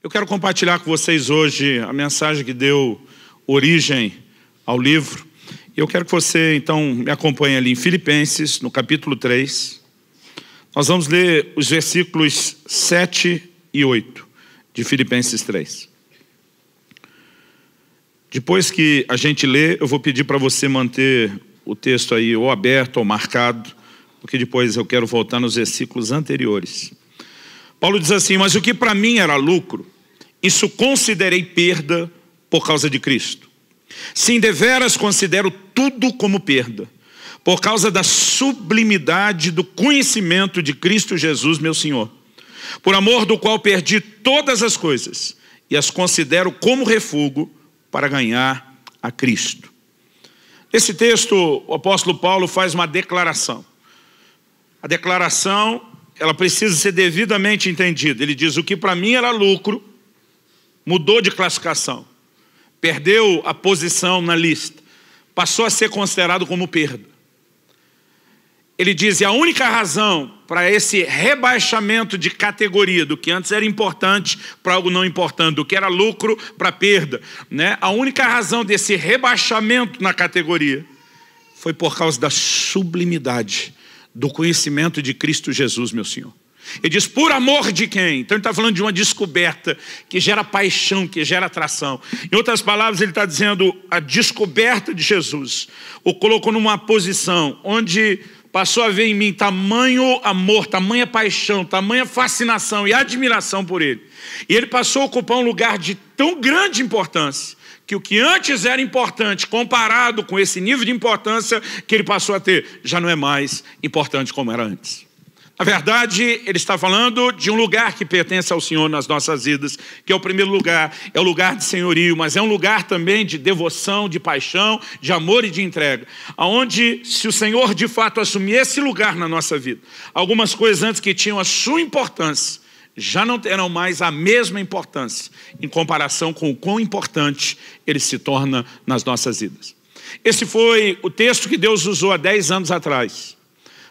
Eu quero compartilhar com vocês hoje a mensagem que deu origem ao livro. Eu quero que você, então, me acompanhe ali em Filipenses, no capítulo 3. Nós vamos ler os versículos 7 e 8 de Filipenses 3. Depois que a gente lê, eu vou pedir para você manter o texto aí ou aberto ou marcado, porque depois eu quero voltar nos versículos anteriores. Paulo diz assim: Mas o que para mim era lucro, isso considerei perda por causa de Cristo. Sim, deveras considero tudo como perda, por causa da sublimidade do conhecimento de Cristo Jesus, meu Senhor, por amor do qual perdi todas as coisas e as considero como refúgio para ganhar a Cristo. Nesse texto, o apóstolo Paulo faz uma declaração. A declaração ela precisa ser devidamente entendida. Ele diz: o que para mim era lucro, mudou de classificação, perdeu a posição na lista, passou a ser considerado como perda. Ele diz: e a única razão para esse rebaixamento de categoria, do que antes era importante para algo não importante, do que era lucro para perda, né? a única razão desse rebaixamento na categoria foi por causa da sublimidade do conhecimento de Cristo Jesus, meu Senhor. Ele diz, por amor de quem? Então ele está falando de uma descoberta que gera paixão, que gera atração. Em outras palavras, ele está dizendo a descoberta de Jesus o colocou numa posição onde passou a ver em mim tamanho amor, tamanha paixão, tamanha fascinação e admiração por ele. E ele passou a ocupar um lugar de tão grande importância que o que antes era importante, comparado com esse nível de importância que ele passou a ter, já não é mais importante como era antes. Na verdade, ele está falando de um lugar que pertence ao Senhor nas nossas vidas, que é o primeiro lugar, é o lugar de senhorio, mas é um lugar também de devoção, de paixão, de amor e de entrega. Aonde, se o Senhor de fato assumir esse lugar na nossa vida, algumas coisas antes que tinham a sua importância, já não terão mais a mesma importância em comparação com o quão importante ele se torna nas nossas vidas. Esse foi o texto que Deus usou há 10 anos atrás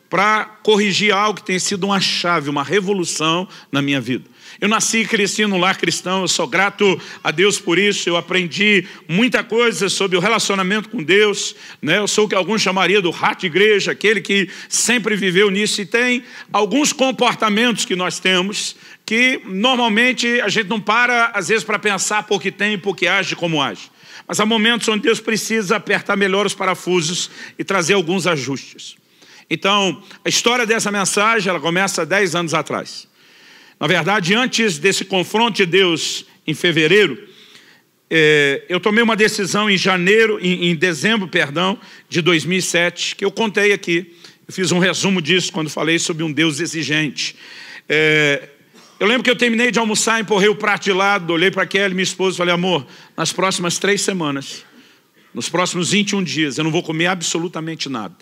para corrigir algo que tem sido uma chave, uma revolução na minha vida. Eu nasci e cresci num lar cristão, eu sou grato a Deus por isso. Eu aprendi muita coisa sobre o relacionamento com Deus. Né? Eu sou o que alguns chamariam do rato de igreja, aquele que sempre viveu nisso. E tem alguns comportamentos que nós temos que normalmente a gente não para, às vezes, para pensar por que tem, por que age, como age. Mas há momentos onde Deus precisa apertar melhor os parafusos e trazer alguns ajustes. Então, a história dessa mensagem, ela começa 10 anos atrás. Na verdade, antes desse confronto de Deus em fevereiro, é, eu tomei uma decisão em janeiro, em, em dezembro, perdão, de 2007, que eu contei aqui. Eu fiz um resumo disso quando falei sobre um Deus exigente. É, eu lembro que eu terminei de almoçar, empurrei o prato de lado, olhei para Kelly, minha esposa, e falei, amor, nas próximas três semanas, nos próximos 21 dias, eu não vou comer absolutamente nada.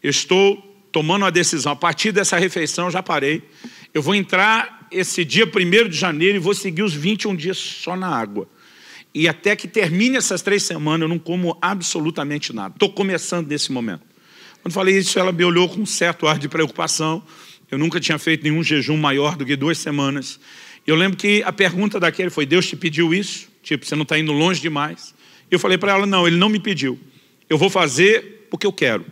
Eu estou tomando uma decisão. A partir dessa refeição, eu já parei. Eu vou entrar esse dia 1 de janeiro e vou seguir os 21 dias só na água. E até que termine essas três semanas, eu não como absolutamente nada. Estou começando nesse momento. Quando falei isso, ela me olhou com um certo ar de preocupação. Eu nunca tinha feito nenhum jejum maior do que duas semanas. Eu lembro que a pergunta daquele foi: Deus te pediu isso? Tipo, você não está indo longe demais. Eu falei para ela: não, ele não me pediu. Eu vou fazer porque eu quero.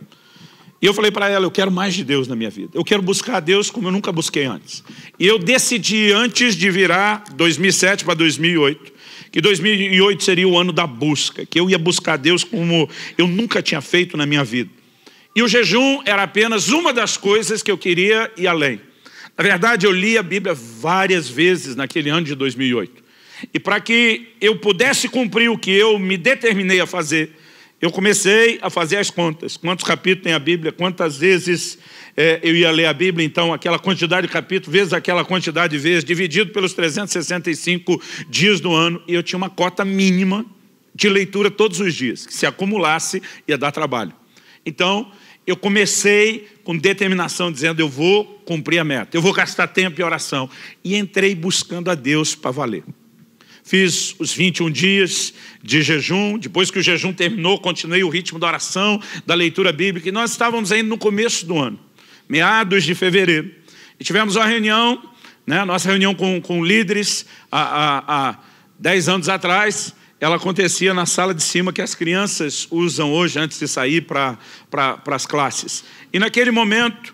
E eu falei para ela: eu quero mais de Deus na minha vida. Eu quero buscar a Deus como eu nunca busquei antes. E eu decidi, antes de virar 2007 para 2008, que 2008 seria o ano da busca, que eu ia buscar a Deus como eu nunca tinha feito na minha vida. E o jejum era apenas uma das coisas que eu queria ir além. Na verdade, eu li a Bíblia várias vezes naquele ano de 2008. E para que eu pudesse cumprir o que eu me determinei a fazer, eu comecei a fazer as contas. Quantos capítulos tem a Bíblia? Quantas vezes é, eu ia ler a Bíblia? Então, aquela quantidade de capítulos, vezes aquela quantidade de vezes, dividido pelos 365 dias do ano. E eu tinha uma cota mínima de leitura todos os dias. Que se acumulasse, ia dar trabalho. Então, eu comecei com determinação, dizendo: eu vou cumprir a meta, eu vou gastar tempo e oração. E entrei buscando a Deus para valer fiz os 21 dias de jejum. Depois que o jejum terminou, continuei o ritmo da oração, da leitura bíblica. E nós estávamos ainda no começo do ano, meados de fevereiro. E tivemos uma reunião, né, nossa reunião com, com líderes, há, há, há 10 anos atrás. Ela acontecia na sala de cima que as crianças usam hoje antes de sair para pra, as classes. E naquele momento,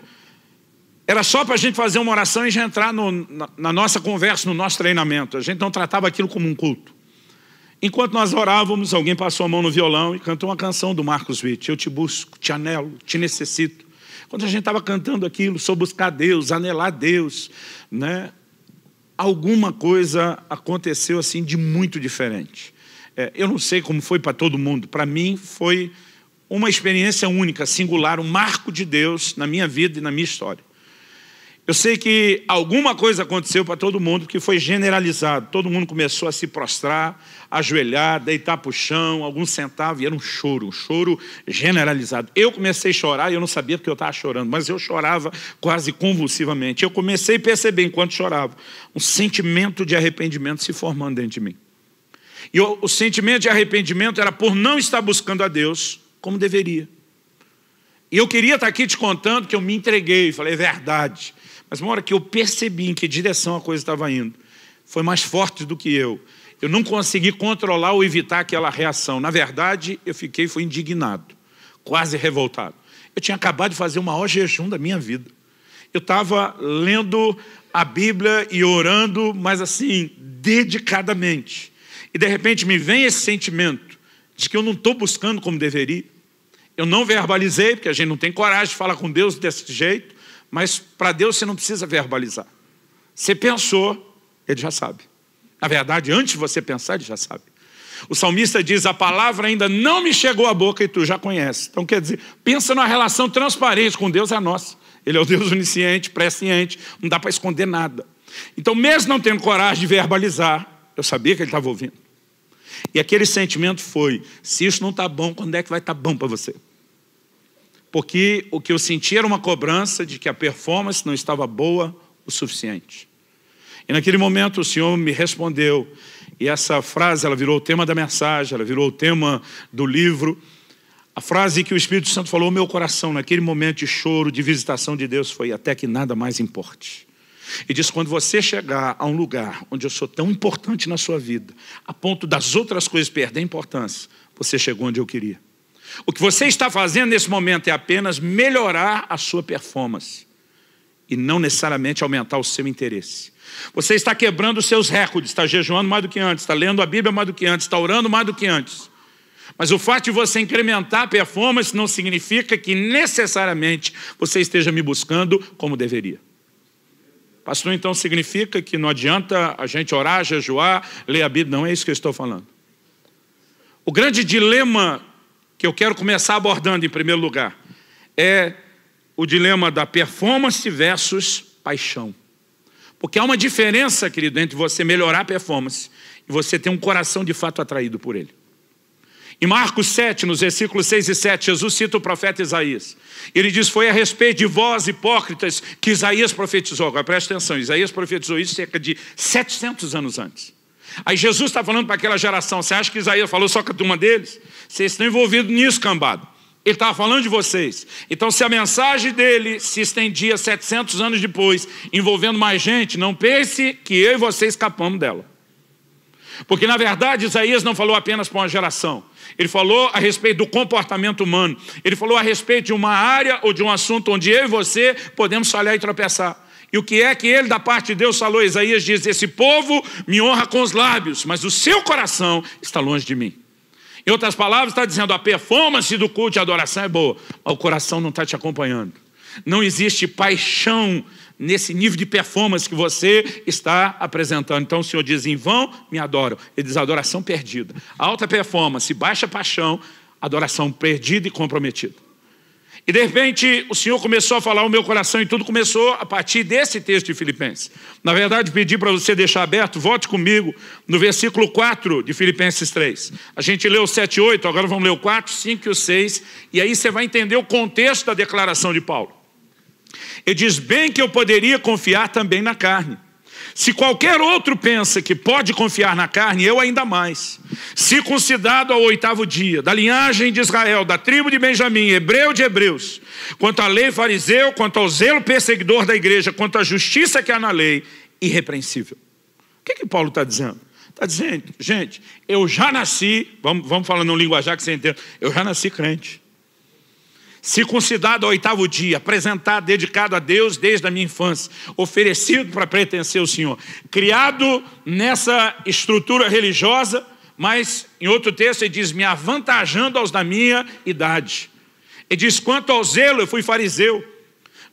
era só para a gente fazer uma oração e já entrar no, na, na nossa conversa, no nosso treinamento. A gente não tratava aquilo como um culto. Enquanto nós orávamos, alguém passou a mão no violão e cantou uma canção do Marcos Witt. Eu te busco, te anelo, te necessito. Quando a gente estava cantando aquilo, sou buscar Deus, anelar Deus, né? alguma coisa aconteceu assim de muito diferente. É, eu não sei como foi para todo mundo, para mim foi uma experiência única, singular, um marco de Deus na minha vida e na minha história. Eu sei que alguma coisa aconteceu para todo mundo, que foi generalizado. Todo mundo começou a se prostrar, ajoelhar, deitar para o chão, alguns sentavam e era um choro, um choro generalizado. Eu comecei a chorar e eu não sabia porque eu estava chorando, mas eu chorava quase convulsivamente. Eu comecei a perceber, enquanto chorava, um sentimento de arrependimento se formando dentro de mim. E o, o sentimento de arrependimento era por não estar buscando a Deus como deveria. E eu queria estar aqui te contando que eu me entreguei, falei, é verdade. Mas uma hora que eu percebi em que direção a coisa estava indo, foi mais forte do que eu. Eu não consegui controlar ou evitar aquela reação. Na verdade, eu fiquei foi indignado, quase revoltado. Eu tinha acabado de fazer o maior jejum da minha vida. Eu estava lendo a Bíblia e orando, mas assim, dedicadamente. E de repente me vem esse sentimento de que eu não estou buscando como deveria. Eu não verbalizei, porque a gente não tem coragem de falar com Deus desse jeito. Mas para Deus você não precisa verbalizar. Você pensou, ele já sabe. Na verdade, antes de você pensar, ele já sabe. O salmista diz: A palavra ainda não me chegou à boca e tu já conheces. Então, quer dizer, pensa numa relação transparente com Deus, é nossa. Ele é o Deus onisciente, presciente, não dá para esconder nada. Então, mesmo não tendo coragem de verbalizar, eu sabia que ele estava ouvindo. E aquele sentimento foi: se isso não está bom, quando é que vai estar tá bom para você? porque o que eu senti era uma cobrança de que a performance não estava boa o suficiente. E naquele momento o Senhor me respondeu, e essa frase ela virou o tema da mensagem, ela virou o tema do livro. A frase que o Espírito Santo falou ao meu coração naquele momento de choro, de visitação de Deus, foi até que nada mais importe. E diz: quando você chegar a um lugar onde eu sou tão importante na sua vida, a ponto das outras coisas perderem importância, você chegou onde eu queria. O que você está fazendo nesse momento é apenas melhorar a sua performance e não necessariamente aumentar o seu interesse. Você está quebrando os seus recordes, está jejuando mais do que antes, está lendo a Bíblia mais do que antes, está orando mais do que antes. Mas o fato de você incrementar a performance não significa que necessariamente você esteja me buscando como deveria. Pastor, então significa que não adianta a gente orar, jejuar, ler a Bíblia. Não é isso que eu estou falando. O grande dilema que eu quero começar abordando em primeiro lugar, é o dilema da performance versus paixão. Porque há uma diferença, querido, entre você melhorar a performance e você ter um coração de fato atraído por ele. Em Marcos 7, nos versículos 6 e 7, Jesus cita o profeta Isaías. Ele diz: Foi a respeito de vós, hipócritas, que Isaías profetizou. Agora preste atenção: Isaías profetizou isso cerca de 700 anos antes. Aí Jesus está falando para aquela geração: você acha que Isaías falou só com a turma deles? Vocês estão envolvidos nisso, cambado. Ele estava falando de vocês. Então, se a mensagem dele se estendia 700 anos depois, envolvendo mais gente, não pense que eu e você escapamos dela. Porque, na verdade, Isaías não falou apenas para uma geração. Ele falou a respeito do comportamento humano. Ele falou a respeito de uma área ou de um assunto onde eu e você podemos falhar e tropeçar. E o que é que ele, da parte de Deus, falou? Isaías diz: Esse povo me honra com os lábios, mas o seu coração está longe de mim. Em outras palavras, está dizendo: a performance do culto de adoração é boa, mas o coração não está te acompanhando. Não existe paixão nesse nível de performance que você está apresentando. Então o Senhor diz: em vão me adoram. Ele diz: adoração perdida. Alta performance, baixa paixão, adoração perdida e comprometida. E de repente o Senhor começou a falar o meu coração e tudo começou a partir desse texto de Filipenses. Na verdade, pedi para você deixar aberto, volte comigo no versículo 4 de Filipenses 3. A gente leu 7 e 8, agora vamos ler o 4, 5 e o 6, e aí você vai entender o contexto da declaração de Paulo. Ele diz: Bem que eu poderia confiar também na carne, se qualquer outro pensa que pode confiar na carne, eu ainda mais. Circuncidado ao oitavo dia, da linhagem de Israel, da tribo de Benjamim, hebreu de hebreus, quanto à lei fariseu, quanto ao zelo perseguidor da igreja, quanto à justiça que há na lei, irrepreensível. O que, é que Paulo está dizendo? Está dizendo, gente, eu já nasci, vamos, vamos falando um linguajar que você entende, eu já nasci crente circuncidado ao oitavo dia, apresentado, dedicado a Deus desde a minha infância, oferecido para pertencer ao Senhor, criado nessa estrutura religiosa, mas em outro texto ele diz: me avantajando aos da minha idade. Ele diz: quanto ao zelo, eu fui fariseu.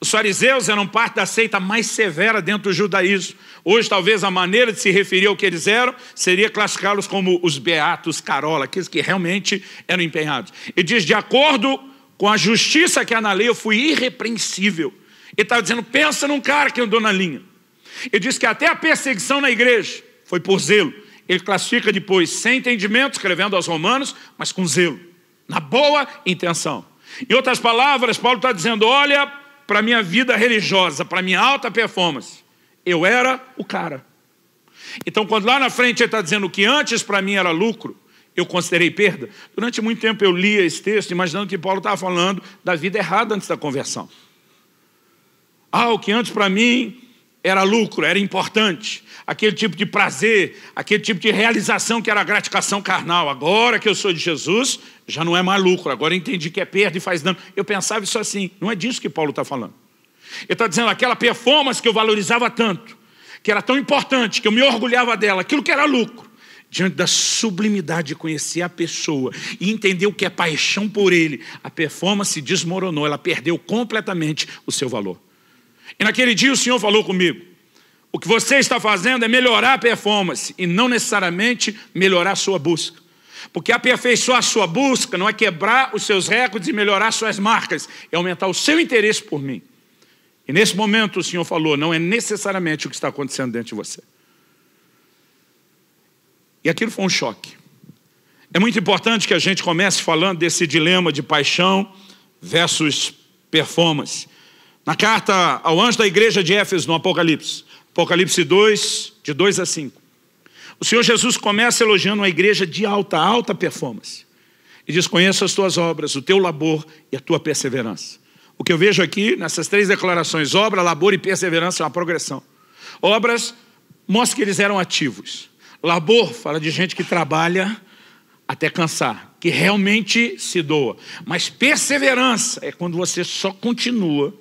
Os fariseus eram parte da seita mais severa dentro do judaísmo. Hoje, talvez a maneira de se referir ao que eles eram seria classificá-los como os beatos carola, aqueles que realmente eram empenhados. Ele diz: de acordo com a justiça que há na lei, eu fui irrepreensível. Ele estava tá dizendo: pensa num cara que andou na linha. Ele disse que até a perseguição na igreja foi por zelo. Ele classifica depois sem entendimento, escrevendo aos Romanos, mas com zelo, na boa intenção. Em outras palavras, Paulo está dizendo: olha para a minha vida religiosa, para a minha alta performance. Eu era o cara. Então, quando lá na frente ele está dizendo que antes para mim era lucro, eu considerei perda. Durante muito tempo eu lia esse texto imaginando que Paulo estava falando da vida errada antes da conversão. Ah, o que antes para mim era lucro, era importante, aquele tipo de prazer, aquele tipo de realização que era gratificação carnal. Agora que eu sou de Jesus, já não é mais lucro, agora entendi que é perda e faz dano. Eu pensava isso assim, não é disso que Paulo está falando. Ele está dizendo aquela performance que eu valorizava tanto, que era tão importante, que eu me orgulhava dela, aquilo que era lucro diante da sublimidade de conhecer a pessoa e entender o que é paixão por ele, a performance desmoronou, ela perdeu completamente o seu valor. E naquele dia o Senhor falou comigo: o que você está fazendo é melhorar a performance e não necessariamente melhorar a sua busca. Porque aperfeiçoar a sua busca não é quebrar os seus recordes e melhorar suas marcas, é aumentar o seu interesse por mim. E nesse momento o Senhor falou: não é necessariamente o que está acontecendo dentro de você. E aquilo foi um choque. É muito importante que a gente comece falando desse dilema de paixão versus performance. Na carta ao anjo da igreja de Éfeso, no Apocalipse, Apocalipse 2, de 2 a 5. O Senhor Jesus começa elogiando uma igreja de alta, alta performance. E diz: Conheço as tuas obras, o teu labor e a tua perseverança. O que eu vejo aqui nessas três declarações, obra, labor e perseverança, é uma progressão. Obras mostra que eles eram ativos. Labor fala de gente que trabalha até cansar, que realmente se doa. Mas perseverança é quando você só continua,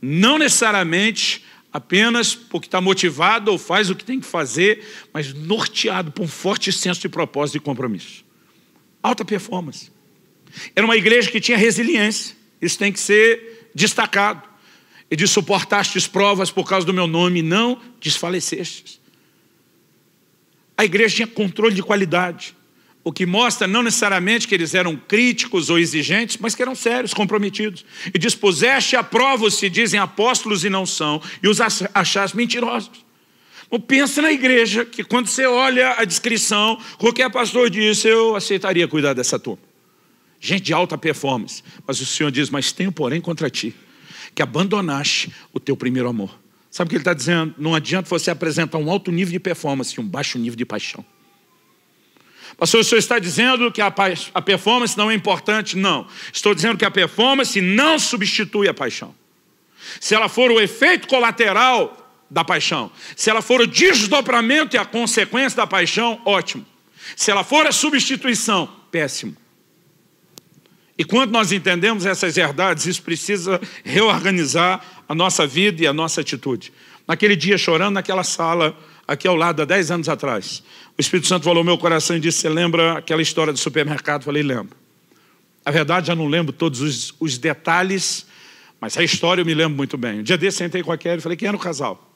não necessariamente apenas porque está motivado ou faz o que tem que fazer, mas norteado por um forte senso de propósito e compromisso. Alta performance. Era uma igreja que tinha resiliência, isso tem que ser destacado. E de suportastes provas por causa do meu nome, não desfalecestes. A igreja tinha controle de qualidade. O que mostra não necessariamente que eles eram críticos ou exigentes, mas que eram sérios, comprometidos. E dispuseste a prova os se dizem apóstolos e não são, e os achaste mentirosos. Ou pensa na igreja, que quando você olha a descrição, qualquer pastor disse eu aceitaria cuidar dessa turma. Gente de alta performance. Mas o Senhor diz, mas tenho porém contra ti, que abandonaste o teu primeiro amor. Sabe o que ele está dizendo? Não adianta você apresentar um alto nível de performance e um baixo nível de paixão. Pastor, o senhor está dizendo que a, a performance não é importante? Não. Estou dizendo que a performance não substitui a paixão. Se ela for o efeito colateral da paixão, se ela for o desdobramento e a consequência da paixão, ótimo. Se ela for a substituição, péssimo. E quando nós entendemos essas verdades, isso precisa reorganizar a nossa vida e a nossa atitude. Naquele dia, chorando naquela sala, aqui ao lado, há 10 anos atrás, o Espírito Santo falou ao meu coração e disse: Você lembra aquela história do supermercado? Eu falei: Lembro. Na verdade, já não lembro todos os, os detalhes, mas a história eu me lembro muito bem. Um dia desse, sentei com a Kelly e falei: Quem era o casal?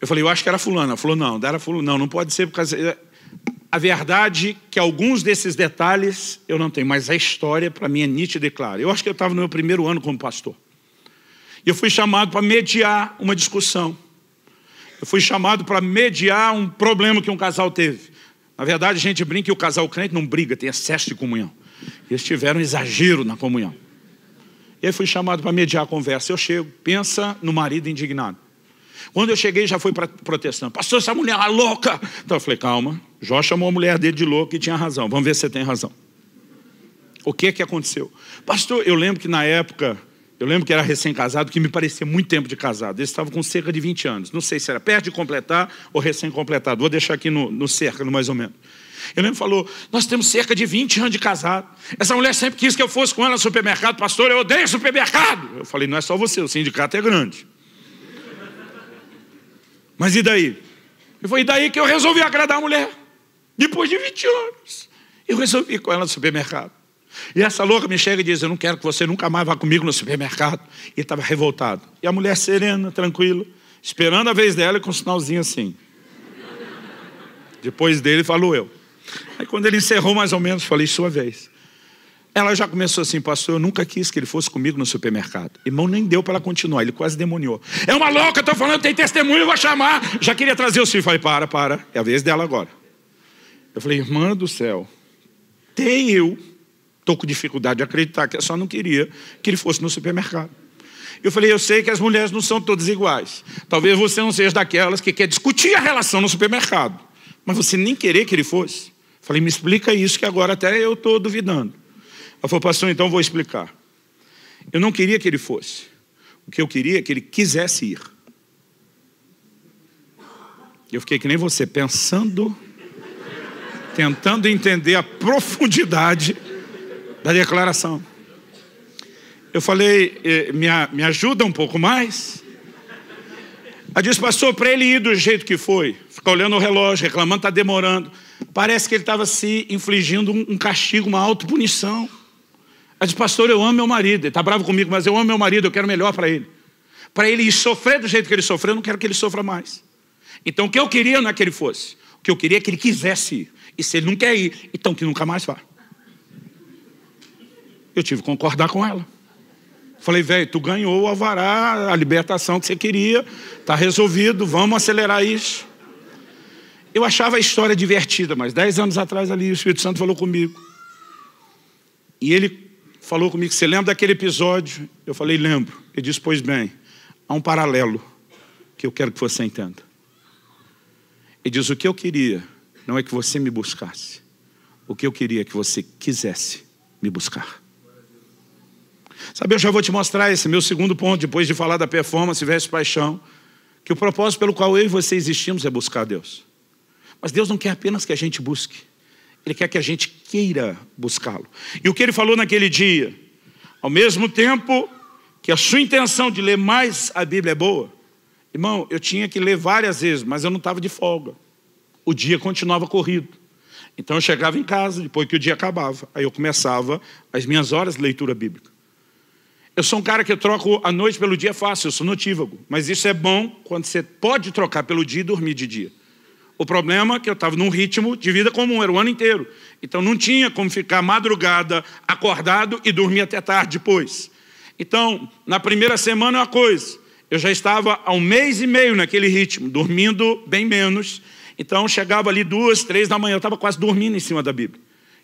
Eu falei, eu acho que era fulano. Ela falou, não, era fulano. Não, não pode ser, porque a verdade que alguns desses detalhes eu não tenho, mas a história para mim é nítida e clara. Eu acho que eu estava no meu primeiro ano como pastor. E eu fui chamado para mediar uma discussão. Eu fui chamado para mediar um problema que um casal teve. Na verdade, a gente brinca que o casal crente não briga, tem excesso de comunhão. Eles tiveram exagero na comunhão. E aí fui chamado para mediar a conversa. Eu chego, pensa no marido indignado. Quando eu cheguei, já foi protestando. Pastor, essa mulher é louca. Então eu falei, calma. Jó chamou a mulher dele de louca e tinha razão. Vamos ver se você tem razão. O que é que aconteceu? Pastor, eu lembro que na época, eu lembro que era recém-casado, que me parecia muito tempo de casado. Ele estava com cerca de 20 anos. Não sei se era perto de completar ou recém-completado. Vou deixar aqui no, no cerca, no mais ou menos. Eu lembro falou: Nós temos cerca de 20 anos de casado. Essa mulher sempre quis que eu fosse com ela no supermercado. Pastor, eu odeio supermercado. Eu falei: Não é só você, o sindicato é grande. Mas e daí? E foi daí que eu resolvi agradar a mulher. Depois de 20 anos, eu resolvi ir com ela no supermercado. E essa louca me chega e diz: Eu não quero que você nunca mais vá comigo no supermercado. E estava revoltado. E a mulher serena, tranquila, esperando a vez dela e com um sinalzinho assim. Depois dele, falou eu. Aí quando ele encerrou mais ou menos, falei: Sua vez. Ela já começou assim, pastor, eu nunca quis que ele fosse comigo no supermercado. Irmão, nem deu para ela continuar, ele quase demoniou. É uma louca, estou falando, tem testemunho, eu vou chamar. Já queria trazer o filho. Falei, para, para, é a vez dela agora. Eu falei, irmã do céu, tem eu, estou com dificuldade de acreditar que eu só não queria que ele fosse no supermercado. Eu falei, eu sei que as mulheres não são todas iguais. Talvez você não seja daquelas que quer discutir a relação no supermercado. Mas você nem querer que ele fosse. Falei, me explica isso que agora até eu estou duvidando. Ela falou, pastor, então vou explicar. Eu não queria que ele fosse. O que eu queria é que ele quisesse ir. Eu fiquei que nem você, pensando, tentando entender a profundidade da declaração. Eu falei, eh, me, me ajuda um pouco mais. A disse, pastor, para ele ir do jeito que foi, ficar olhando o relógio, reclamando, está demorando. Parece que ele estava se infligindo um, um castigo, uma auto punição. Ela diz, pastor, eu amo meu marido, ele está bravo comigo, mas eu amo meu marido, eu quero melhor para ele. Para ele sofrer do jeito que ele sofreu, eu não quero que ele sofra mais. Então o que eu queria não é que ele fosse, o que eu queria é que ele quisesse ir. E se ele não quer ir, então que nunca mais vá. Eu tive que concordar com ela. Falei, velho, tu ganhou o alvará, a libertação que você queria, está resolvido, vamos acelerar isso. Eu achava a história divertida, mas dez anos atrás ali o Espírito Santo falou comigo. E ele falou comigo: Você lembra daquele episódio? Eu falei: Lembro. Ele disse: Pois bem, há um paralelo que eu quero que você entenda. Ele diz: O que eu queria não é que você me buscasse, o que eu queria é que você quisesse me buscar. Sabe, eu já vou te mostrar esse meu segundo ponto, depois de falar da performance versus paixão, que o propósito pelo qual eu e você existimos é buscar Deus. Mas Deus não quer apenas que a gente busque. Ele quer que a gente queira buscá-lo. E o que ele falou naquele dia? Ao mesmo tempo que a sua intenção de ler mais a Bíblia é boa, irmão, eu tinha que ler várias vezes, mas eu não estava de folga. O dia continuava corrido. Então eu chegava em casa depois que o dia acabava. Aí eu começava as minhas horas de leitura bíblica. Eu sou um cara que troco a noite pelo dia fácil, eu sou notívago. Mas isso é bom quando você pode trocar pelo dia e dormir de dia. O problema é que eu estava num ritmo de vida comum, era o ano inteiro. Então não tinha como ficar madrugada acordado e dormir até tarde depois. Então, na primeira semana é uma coisa. Eu já estava há um mês e meio naquele ritmo, dormindo bem menos. Então chegava ali duas, três da manhã, eu estava quase dormindo em cima da Bíblia.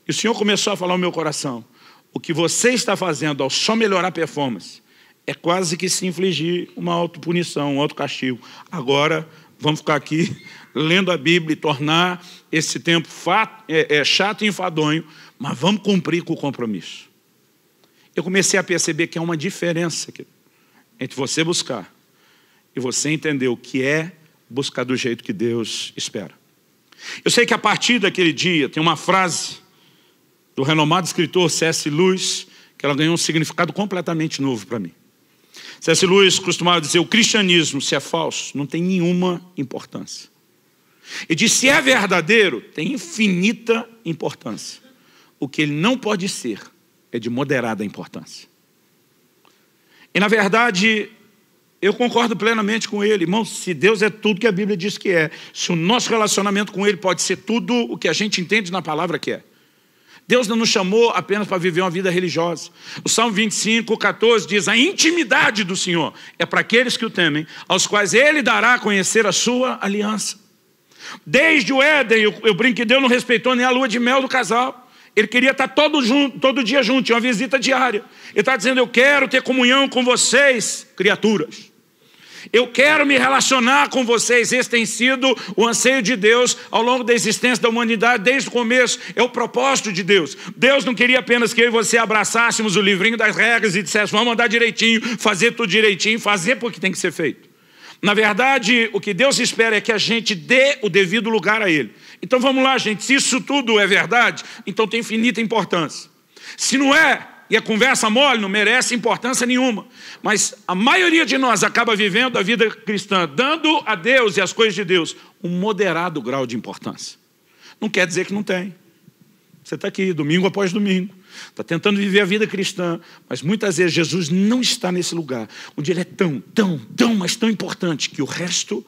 E o Senhor começou a falar ao meu coração: o que você está fazendo ao só melhorar a performance é quase que se infligir uma autopunição, um autocastigo. Agora Vamos ficar aqui lendo a Bíblia e tornar esse tempo fato, é, é, chato e enfadonho, mas vamos cumprir com o compromisso. Eu comecei a perceber que há uma diferença entre você buscar e você entender o que é buscar do jeito que Deus espera. Eu sei que a partir daquele dia tem uma frase do renomado escritor C.S. Lewis que ela ganhou um significado completamente novo para mim. C.S. Lewis costumava dizer: o cristianismo, se é falso, não tem nenhuma importância. E diz: se é verdadeiro, tem infinita importância. O que ele não pode ser é de moderada importância. E na verdade, eu concordo plenamente com ele, irmão. Se Deus é tudo que a Bíblia diz que é, se o nosso relacionamento com Ele pode ser tudo o que a gente entende na palavra que é Deus não nos chamou apenas para viver uma vida religiosa. O Salmo 25, 14 diz: A intimidade do Senhor é para aqueles que o temem, aos quais ele dará a conhecer a sua aliança. Desde o Éden, eu, eu brinco que Deus não respeitou nem a lua de mel do casal. Ele queria estar todo, junto, todo dia junto, tinha uma visita diária. Ele está dizendo: Eu quero ter comunhão com vocês, criaturas. Eu quero me relacionar com vocês. Esse tem sido o anseio de Deus ao longo da existência da humanidade, desde o começo. É o propósito de Deus. Deus não queria apenas que eu e você abraçássemos o livrinho das regras e dissessemos, vamos andar direitinho, fazer tudo direitinho, fazer porque tem que ser feito. Na verdade, o que Deus espera é que a gente dê o devido lugar a Ele. Então vamos lá, gente. Se isso tudo é verdade, então tem infinita importância. Se não é, e a conversa mole não merece importância nenhuma. Mas a maioria de nós acaba vivendo a vida cristã, dando a Deus e as coisas de Deus um moderado grau de importância. Não quer dizer que não tem. Você está aqui, domingo após domingo, está tentando viver a vida cristã, mas muitas vezes Jesus não está nesse lugar, onde ele é tão, tão, tão, mas tão importante que o resto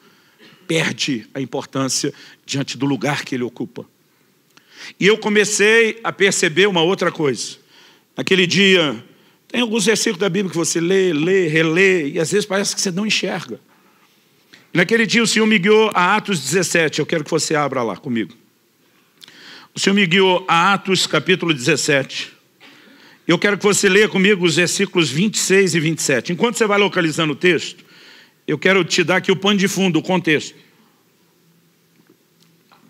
perde a importância diante do lugar que ele ocupa. E eu comecei a perceber uma outra coisa. Naquele dia, tem alguns versículos da Bíblia que você lê, lê, relê, e às vezes parece que você não enxerga. Naquele dia o Senhor me guiou a Atos 17, eu quero que você abra lá comigo. O Senhor me guiou a Atos capítulo 17. Eu quero que você leia comigo os versículos 26 e 27. Enquanto você vai localizando o texto, eu quero te dar aqui o pano de fundo, o contexto.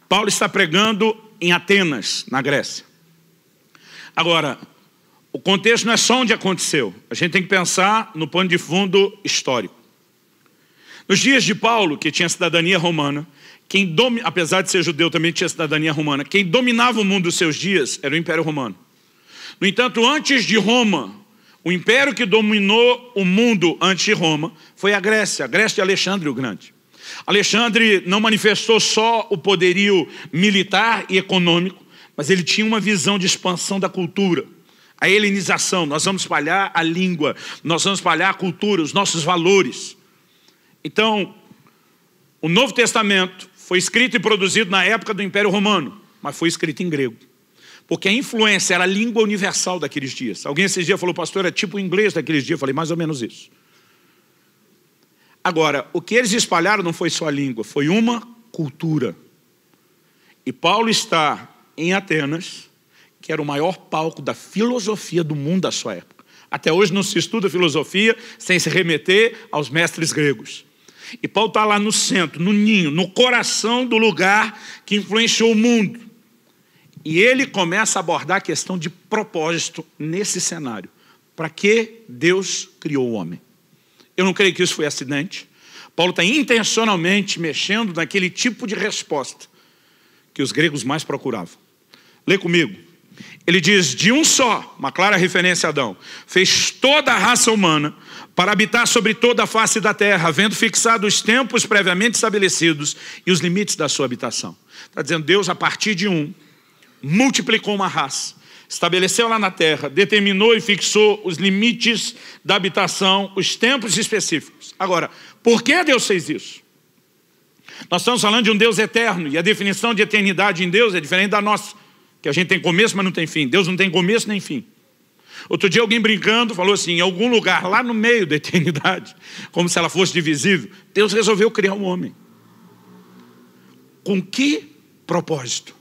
Paulo está pregando em Atenas, na Grécia. Agora, o contexto não é só onde aconteceu. A gente tem que pensar no pano de fundo histórico. Nos dias de Paulo, que tinha cidadania romana, quem apesar de ser judeu, também tinha cidadania romana, quem dominava o mundo dos seus dias era o Império Romano. No entanto, antes de Roma, o império que dominou o mundo antes de Roma foi a Grécia, a Grécia de Alexandre o Grande. Alexandre não manifestou só o poderio militar e econômico, mas ele tinha uma visão de expansão da cultura a helenização, nós vamos espalhar a língua, nós vamos espalhar a cultura, os nossos valores. Então, o Novo Testamento foi escrito e produzido na época do Império Romano, mas foi escrito em grego. Porque a influência era a língua universal daqueles dias. Alguém esses dias falou, pastor, é tipo o inglês daqueles dias. Eu falei, mais ou menos isso. Agora, o que eles espalharam não foi só a língua, foi uma cultura. E Paulo está em Atenas, que era o maior palco da filosofia do mundo da sua época. Até hoje não se estuda filosofia sem se remeter aos mestres gregos. E Paulo está lá no centro, no ninho, no coração do lugar que influenciou o mundo. E ele começa a abordar a questão de propósito nesse cenário. Para que Deus criou o homem? Eu não creio que isso foi acidente. Paulo está intencionalmente mexendo naquele tipo de resposta que os gregos mais procuravam. Lê comigo, ele diz: de um só, uma clara referência a Adão, fez toda a raça humana para habitar sobre toda a face da terra, havendo fixado os tempos previamente estabelecidos e os limites da sua habitação. Está dizendo: Deus, a partir de um, multiplicou uma raça, estabeleceu lá na terra, determinou e fixou os limites da habitação, os tempos específicos. Agora, por que Deus fez isso? Nós estamos falando de um Deus eterno, e a definição de eternidade em Deus é diferente da nossa que a gente tem começo, mas não tem fim. Deus não tem começo nem fim. Outro dia alguém brincando falou assim, em algum lugar lá no meio da eternidade, como se ela fosse divisível, Deus resolveu criar um homem. Com que propósito?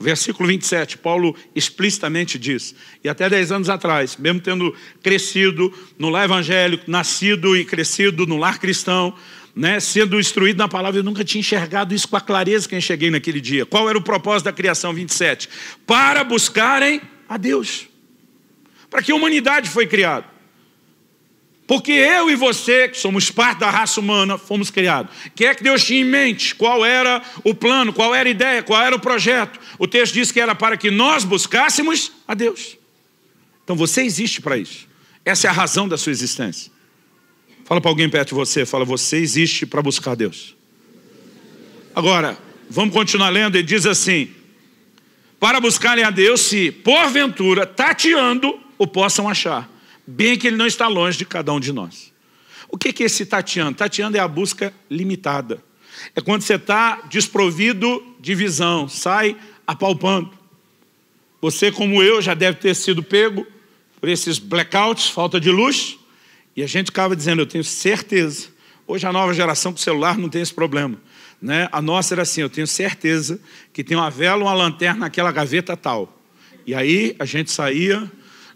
Versículo 27, Paulo explicitamente diz, e até 10 anos atrás, mesmo tendo crescido no lar evangélico, nascido e crescido no lar cristão, né, sendo instruído na palavra, eu nunca tinha enxergado isso com a clareza que eu enxerguei naquele dia. Qual era o propósito da criação 27? Para buscarem a Deus. Para que a humanidade foi criada. Porque eu e você, que somos parte da raça humana, fomos criados. O que é que Deus tinha em mente? Qual era o plano? Qual era a ideia? Qual era o projeto? O texto diz que era para que nós buscássemos a Deus. Então você existe para isso. Essa é a razão da sua existência. Fala para alguém perto de você, fala, você existe para buscar Deus. Agora, vamos continuar lendo, ele diz assim: Para buscarem a Deus, se porventura tateando o possam achar, bem que ele não está longe de cada um de nós. O que é esse tateando? Tateando é a busca limitada. É quando você está desprovido de visão, sai apalpando. Você, como eu, já deve ter sido pego por esses blackouts, falta de luz. E a gente ficava dizendo, eu tenho certeza. Hoje a nova geração com celular não tem esse problema. Né? A nossa era assim, eu tenho certeza que tem uma vela, uma lanterna naquela gaveta tal. E aí a gente saía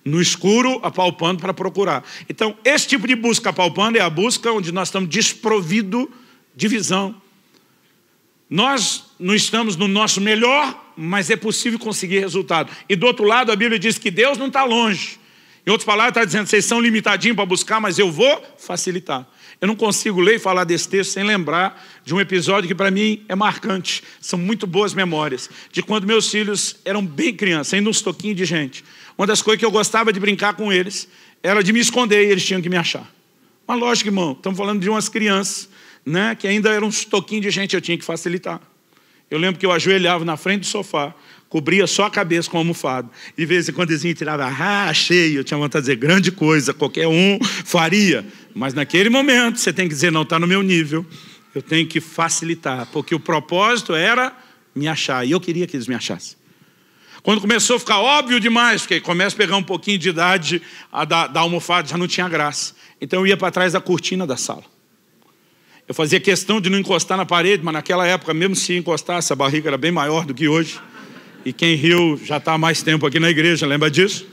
no escuro, apalpando para procurar. Então, esse tipo de busca apalpando é a busca onde nós estamos desprovido de visão. Nós não estamos no nosso melhor, mas é possível conseguir resultado. E do outro lado, a Bíblia diz que Deus não está longe. Em outras palavras, está dizendo: vocês são limitadinhos para buscar, mas eu vou facilitar. Eu não consigo ler e falar desse texto sem lembrar de um episódio que para mim é marcante. São muito boas memórias. De quando meus filhos eram bem crianças, ainda uns toquinhos de gente. Uma das coisas que eu gostava de brincar com eles era de me esconder e eles tinham que me achar. Mas lógico, irmão, estamos falando de umas crianças, né? Que ainda eram uns toquinhos de gente, eu tinha que facilitar. Eu lembro que eu ajoelhava na frente do sofá cobria só a cabeça com a almofada. E de vez em quando eles tirava, ah, achei, eu tinha vontade de dizer, grande coisa, qualquer um faria. Mas naquele momento você tem que dizer, não, está no meu nível. Eu tenho que facilitar, porque o propósito era me achar, e eu queria que eles me achassem. Quando começou a ficar óbvio demais, porque começa a pegar um pouquinho de idade, a da, da almofada já não tinha graça. Então eu ia para trás da cortina da sala. Eu fazia questão de não encostar na parede, mas naquela época, mesmo se encostasse, a barriga era bem maior do que hoje. E quem riu já está há mais tempo aqui na igreja, lembra disso?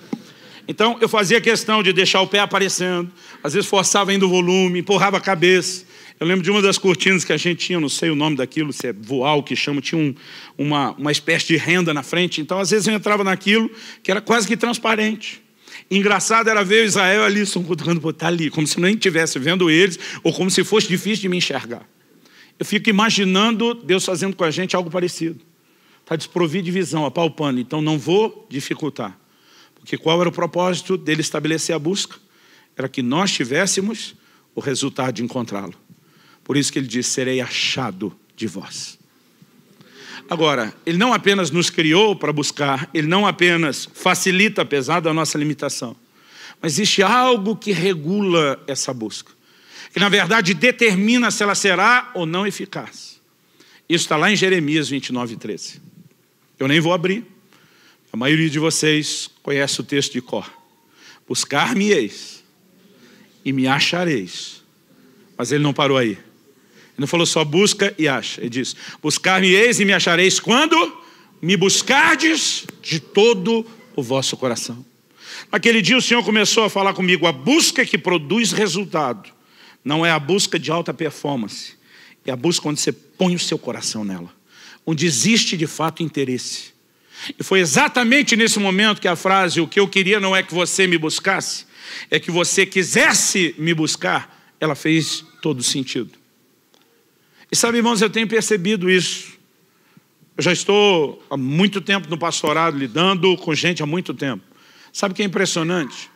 Então eu fazia questão de deixar o pé aparecendo, às vezes forçava ainda o volume, empurrava a cabeça. Eu lembro de uma das cortinas que a gente tinha, não sei o nome daquilo, se é voal que chama, tinha um, uma, uma espécie de renda na frente. Então, às vezes, eu entrava naquilo que era quase que transparente. Engraçado era ver o Israel ali, sondando, pô, tá ali, como se nem estivesse vendo eles, ou como se fosse difícil de me enxergar. Eu fico imaginando Deus fazendo com a gente algo parecido. Está desprovido de visão, apalpando. Tá então não vou dificultar. Porque qual era o propósito dele estabelecer a busca? Era que nós tivéssemos o resultado de encontrá-lo. Por isso que ele diz: serei achado de vós. Agora, ele não apenas nos criou para buscar, ele não apenas facilita, apesar da nossa limitação, mas existe algo que regula essa busca, que na verdade determina se ela será ou não eficaz. Isso está lá em Jeremias 29, 13. Eu nem vou abrir. A maioria de vocês conhece o texto de cor. Buscar-me-eis e me achareis. Mas ele não parou aí. Ele não falou só busca e acha. Ele diz: Buscar-me-eis e me achareis quando me buscardes de todo o vosso coração. Naquele dia o Senhor começou a falar comigo: a busca que produz resultado não é a busca de alta performance, é a busca onde você põe o seu coração nela onde existe de fato interesse. E foi exatamente nesse momento que a frase: O que eu queria não é que você me buscasse, é que você quisesse me buscar, ela fez todo sentido. E sabe, irmãos, eu tenho percebido isso. Eu já estou há muito tempo no pastorado, lidando com gente há muito tempo. Sabe o que é impressionante?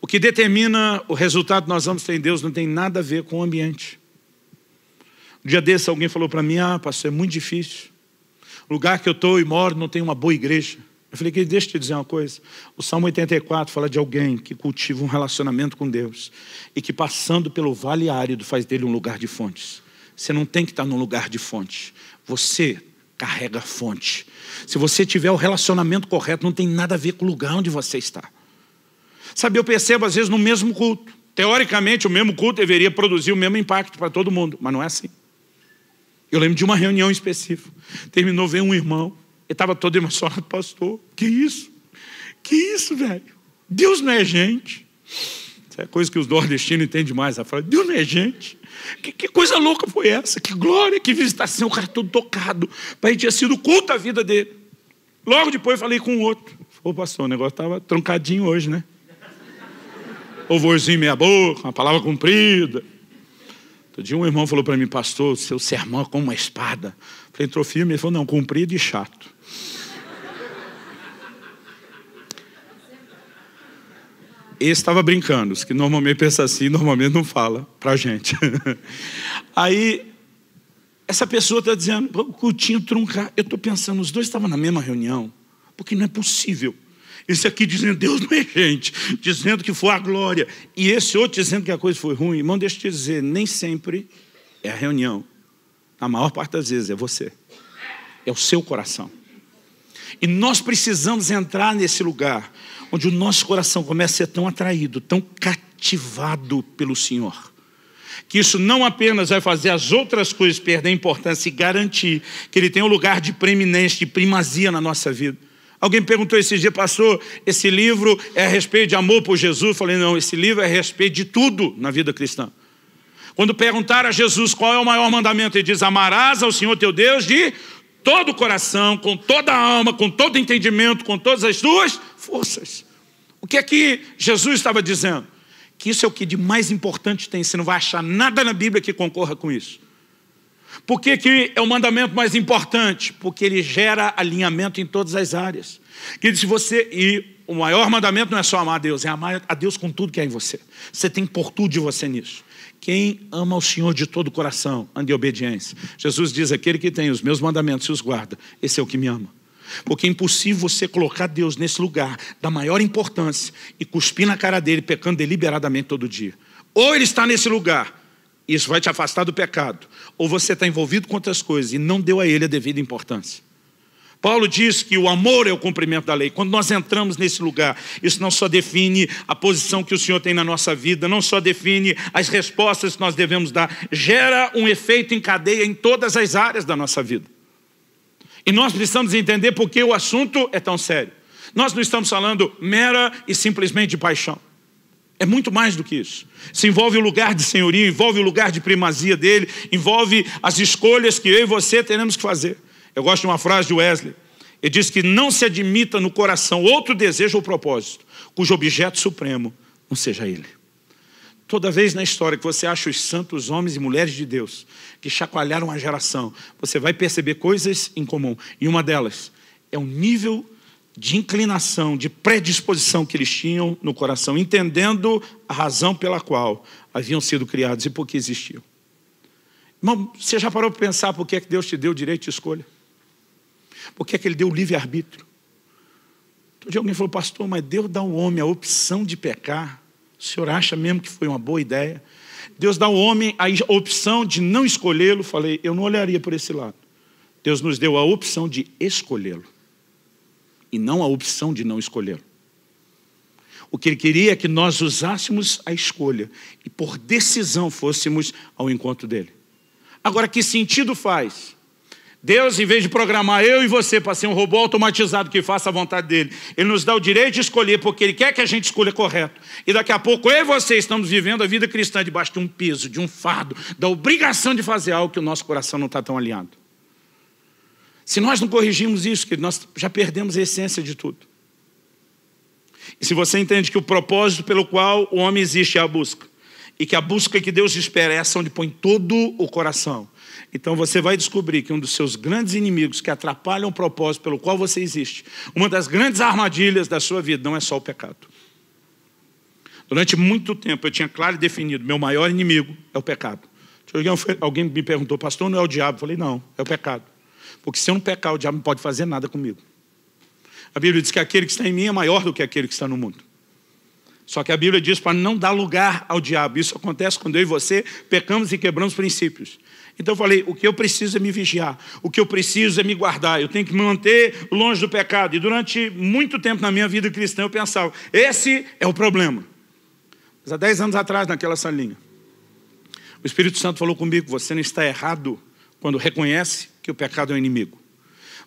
O que determina o resultado que nós vamos ter em Deus não tem nada a ver com o ambiente. Um dia desse alguém falou para mim: Ah, pastor, é muito difícil lugar que eu estou e moro não tem uma boa igreja. Eu falei, querido, deixa eu te dizer uma coisa. O Salmo 84 fala de alguém que cultiva um relacionamento com Deus e que passando pelo vale árido faz dele um lugar de fontes. Você não tem que estar tá num lugar de fonte. Você carrega a fonte. Se você tiver o relacionamento correto, não tem nada a ver com o lugar onde você está. Sabe, eu percebo às vezes no mesmo culto. Teoricamente, o mesmo culto deveria produzir o mesmo impacto para todo mundo, mas não é assim. Eu lembro de uma reunião específica. Terminou, veio um irmão, ele estava todo emocionado, pastor. Que isso? Que isso, velho? Deus não é gente. Isso é coisa que os nordestinos entendem mais. Ela Deus não é gente. Que, que, coisa louca foi essa? Que glória, que visitação. O cara todo tocado. ele tinha sido culto a vida dele. Logo depois falei com outro. Ô, pastor, o negócio estava trancadinho hoje, né? Ovozinho meia boca, uma palavra comprida. Outro dia um irmão falou para mim, pastor, seu sermão é como uma espada. Eu falei, entrou firme? Ele falou, não, comprido e chato. Esse estava brincando, os que normalmente pensa assim, normalmente não fala para gente. Aí essa pessoa está dizendo, o cultinho truncar. Eu estou pensando, os dois estavam na mesma reunião, porque não é possível. Esse aqui dizendo, Deus não é gente, dizendo que foi a glória. E esse outro dizendo que a coisa foi ruim. Irmão, deixa eu te dizer, nem sempre é a reunião. A maior parte das vezes é você. É o seu coração. E nós precisamos entrar nesse lugar onde o nosso coração começa a ser tão atraído, tão cativado pelo Senhor que isso não apenas vai fazer as outras coisas perder importância e garantir que ele tem um lugar de preeminência, de primazia na nossa vida, Alguém perguntou esse dia, pastor, esse livro é a respeito de amor por Jesus? Eu falei, não, esse livro é a respeito de tudo na vida cristã. Quando perguntaram a Jesus qual é o maior mandamento, ele diz: Amarás ao Senhor teu Deus de todo o coração, com toda a alma, com todo o entendimento, com todas as tuas forças. O que é que Jesus estava dizendo? Que isso é o que de mais importante tem, você não vai achar nada na Bíblia que concorra com isso. Por que, que é o mandamento mais importante? Porque ele gera alinhamento em todas as áreas. Que se você e o maior mandamento não é só amar a Deus, é amar a Deus com tudo que é em você. Você tem por tudo de você nisso. Quem ama o Senhor de todo o coração, ande em obediência. Jesus diz: aquele que tem os meus mandamentos e os guarda, esse é o que me ama. Porque é impossível você colocar Deus nesse lugar da maior importância e cuspir na cara dele, pecando deliberadamente todo dia. Ou ele está nesse lugar, isso vai te afastar do pecado. Ou você está envolvido com outras coisas e não deu a ele a devida importância. Paulo diz que o amor é o cumprimento da lei. Quando nós entramos nesse lugar, isso não só define a posição que o Senhor tem na nossa vida, não só define as respostas que nós devemos dar, gera um efeito em cadeia em todas as áreas da nossa vida. E nós precisamos entender por que o assunto é tão sério. Nós não estamos falando mera e simplesmente de paixão. É muito mais do que isso. Se envolve o lugar de senhoria, envolve o lugar de primazia dele, envolve as escolhas que eu e você teremos que fazer. Eu gosto de uma frase de Wesley. Ele diz que não se admita no coração outro desejo ou propósito, cujo objeto supremo não seja ele. Toda vez na história que você acha os santos homens e mulheres de Deus que chacoalharam a geração, você vai perceber coisas em comum. E uma delas é o nível de inclinação, de predisposição que eles tinham no coração, entendendo a razão pela qual haviam sido criados e por que existiam. Irmão, você já parou para pensar por que, é que Deus te deu o direito de escolha? Por que, é que Ele deu o livre-arbítrio? Todo dia alguém falou, pastor, mas Deus dá ao homem a opção de pecar. O senhor acha mesmo que foi uma boa ideia? Deus dá ao homem a opção de não escolhê-lo. Falei, eu não olharia por esse lado. Deus nos deu a opção de escolhê-lo e não a opção de não escolher. O que ele queria é que nós usássemos a escolha e por decisão fôssemos ao encontro dele. Agora, que sentido faz? Deus, em vez de programar eu e você para ser um robô automatizado que faça a vontade dele, ele nos dá o direito de escolher, porque ele quer que a gente escolha correto. E daqui a pouco eu e você estamos vivendo a vida cristã debaixo de um peso, de um fardo, da obrigação de fazer algo que o nosso coração não está tão alinhado. Se nós não corrigirmos isso, querido, nós já perdemos a essência de tudo. E se você entende que o propósito pelo qual o homem existe é a busca, e que a busca que Deus espera é essa onde põe todo o coração, então você vai descobrir que um dos seus grandes inimigos que atrapalham o propósito pelo qual você existe, uma das grandes armadilhas da sua vida, não é só o pecado. Durante muito tempo eu tinha claro e definido: meu maior inimigo é o pecado. Alguém me perguntou, pastor, não é o diabo? Eu falei, não, é o pecado. Porque se eu não pecar, o diabo não pode fazer nada comigo. A Bíblia diz que aquele que está em mim é maior do que aquele que está no mundo. Só que a Bíblia diz para não dar lugar ao diabo. Isso acontece quando eu e você pecamos e quebramos princípios. Então eu falei: o que eu preciso é me vigiar, o que eu preciso é me guardar, eu tenho que me manter longe do pecado. E durante muito tempo na minha vida cristã eu pensava: esse é o problema. Mas há 10 anos atrás, naquela salinha, o Espírito Santo falou comigo: você não está errado quando reconhece que o pecado é um inimigo.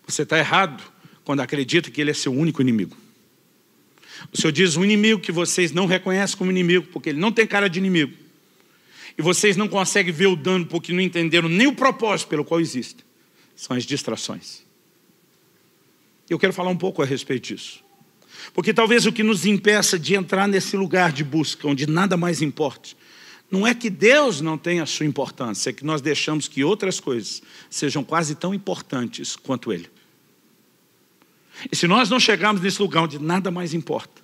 Você está errado quando acredita que ele é seu único inimigo. O Senhor diz um inimigo que vocês não reconhecem como inimigo, porque ele não tem cara de inimigo. E vocês não conseguem ver o dano porque não entenderam nem o propósito pelo qual existe. São as distrações. Eu quero falar um pouco a respeito disso. Porque talvez o que nos impeça de entrar nesse lugar de busca, onde nada mais importa, não é que Deus não tenha a sua importância, é que nós deixamos que outras coisas sejam quase tão importantes quanto Ele. E se nós não chegarmos nesse lugar onde nada mais importa,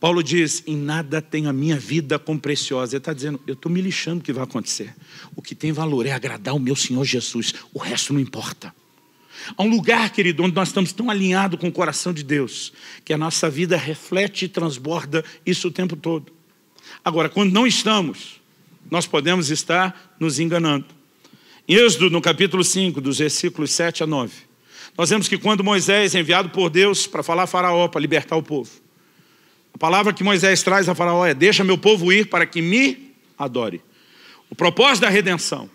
Paulo diz: em nada tem a minha vida como preciosa. Ele está dizendo: eu estou me lixando o que vai acontecer. O que tem valor é agradar o meu Senhor Jesus, o resto não importa. Há um lugar, querido, onde nós estamos tão alinhados com o coração de Deus, que a nossa vida reflete e transborda isso o tempo todo. Agora, quando não estamos, nós podemos estar nos enganando. Em Êxodo, no capítulo 5, dos versículos 7 a 9, nós vemos que quando Moisés é enviado por Deus para falar a Faraó, para libertar o povo, a palavra que Moisés traz a Faraó é: Deixa meu povo ir para que me adore. O propósito da redenção,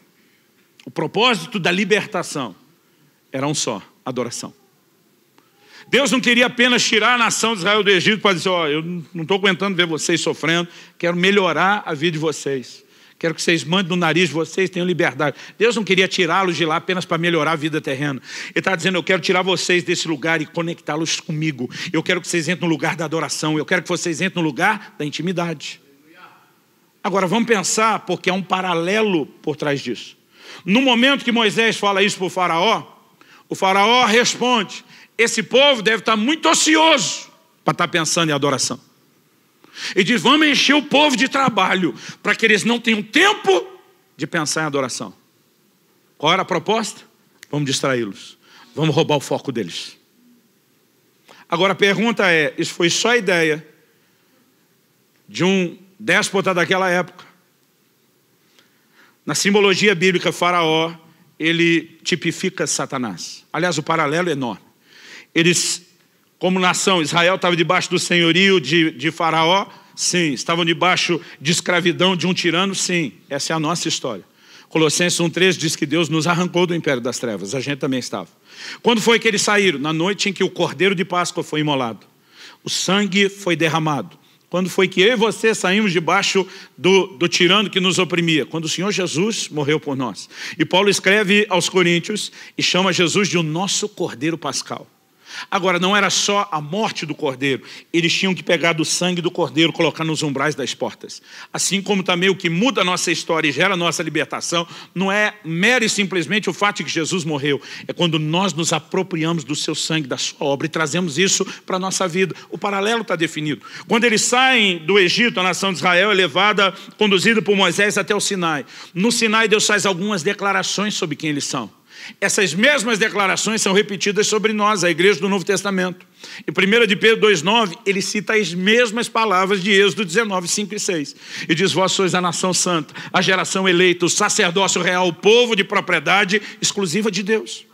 o propósito da libertação, era um só: adoração. Deus não queria apenas tirar a nação de Israel do Egito para dizer: Ó, oh, eu não estou aguentando ver vocês sofrendo, quero melhorar a vida de vocês. Quero que vocês mandem no nariz de vocês, tenham liberdade. Deus não queria tirá-los de lá apenas para melhorar a vida terrena. Ele está dizendo: Eu quero tirar vocês desse lugar e conectá-los comigo. Eu quero que vocês entrem no lugar da adoração. Eu quero que vocês entrem no lugar da intimidade. Agora vamos pensar, porque há um paralelo por trás disso. No momento que Moisés fala isso para o Faraó, o Faraó responde: esse povo deve estar muito ocioso para estar pensando em adoração. E diz: vamos encher o povo de trabalho, para que eles não tenham tempo de pensar em adoração. Qual era a proposta? Vamos distraí-los, vamos roubar o foco deles. Agora a pergunta é: isso foi só ideia de um déspota daquela época? Na simbologia bíblica, Faraó, ele tipifica Satanás. Aliás, o paralelo é enorme. Eles, como nação, Israel estava debaixo do senhorio de, de Faraó, sim. Estavam debaixo de escravidão de um tirano, sim. Essa é a nossa história. Colossenses 1,3 diz que Deus nos arrancou do império das trevas, a gente também estava. Quando foi que eles saíram? Na noite em que o cordeiro de Páscoa foi imolado, o sangue foi derramado. Quando foi que eu e você saímos debaixo do, do tirano que nos oprimia? Quando o Senhor Jesus morreu por nós. E Paulo escreve aos Coríntios e chama Jesus de o nosso cordeiro pascal. Agora, não era só a morte do cordeiro, eles tinham que pegar do sangue do cordeiro, colocar nos umbrais das portas. Assim como também o que muda a nossa história e gera a nossa libertação, não é mero e simplesmente o fato de que Jesus morreu, é quando nós nos apropriamos do seu sangue, da sua obra e trazemos isso para a nossa vida. O paralelo está definido. Quando eles saem do Egito, a nação de Israel é levada, conduzida por Moisés até o Sinai. No Sinai, Deus faz algumas declarações sobre quem eles são. Essas mesmas declarações são repetidas sobre nós, a igreja do Novo Testamento. Em 1 de Pedro 2,9, ele cita as mesmas palavras de Êxodo 19, 5 e 6. E diz: Vós sois a nação santa, a geração eleita, o sacerdócio real, o povo de propriedade exclusiva de Deus.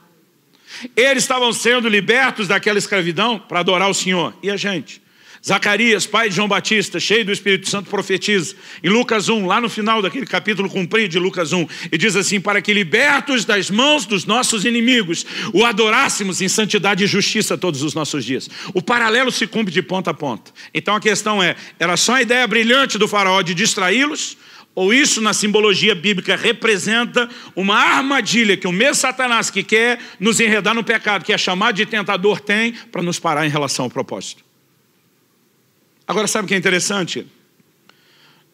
Eles estavam sendo libertos daquela escravidão para adorar o Senhor. E a gente? Zacarias, pai de João Batista, cheio do Espírito Santo, profetiza. Em Lucas 1, lá no final daquele capítulo cumprido de Lucas 1, e diz assim: Para que libertos das mãos dos nossos inimigos, o adorássemos em santidade e justiça todos os nossos dias. O paralelo se cumpre de ponta a ponta. Então a questão é: era só a ideia brilhante do faraó de distraí-los? Ou isso, na simbologia bíblica, representa uma armadilha que o mesmo Satanás que quer nos enredar no pecado, que é chamado de tentador, tem para nos parar em relação ao propósito? Agora, sabe o que é interessante?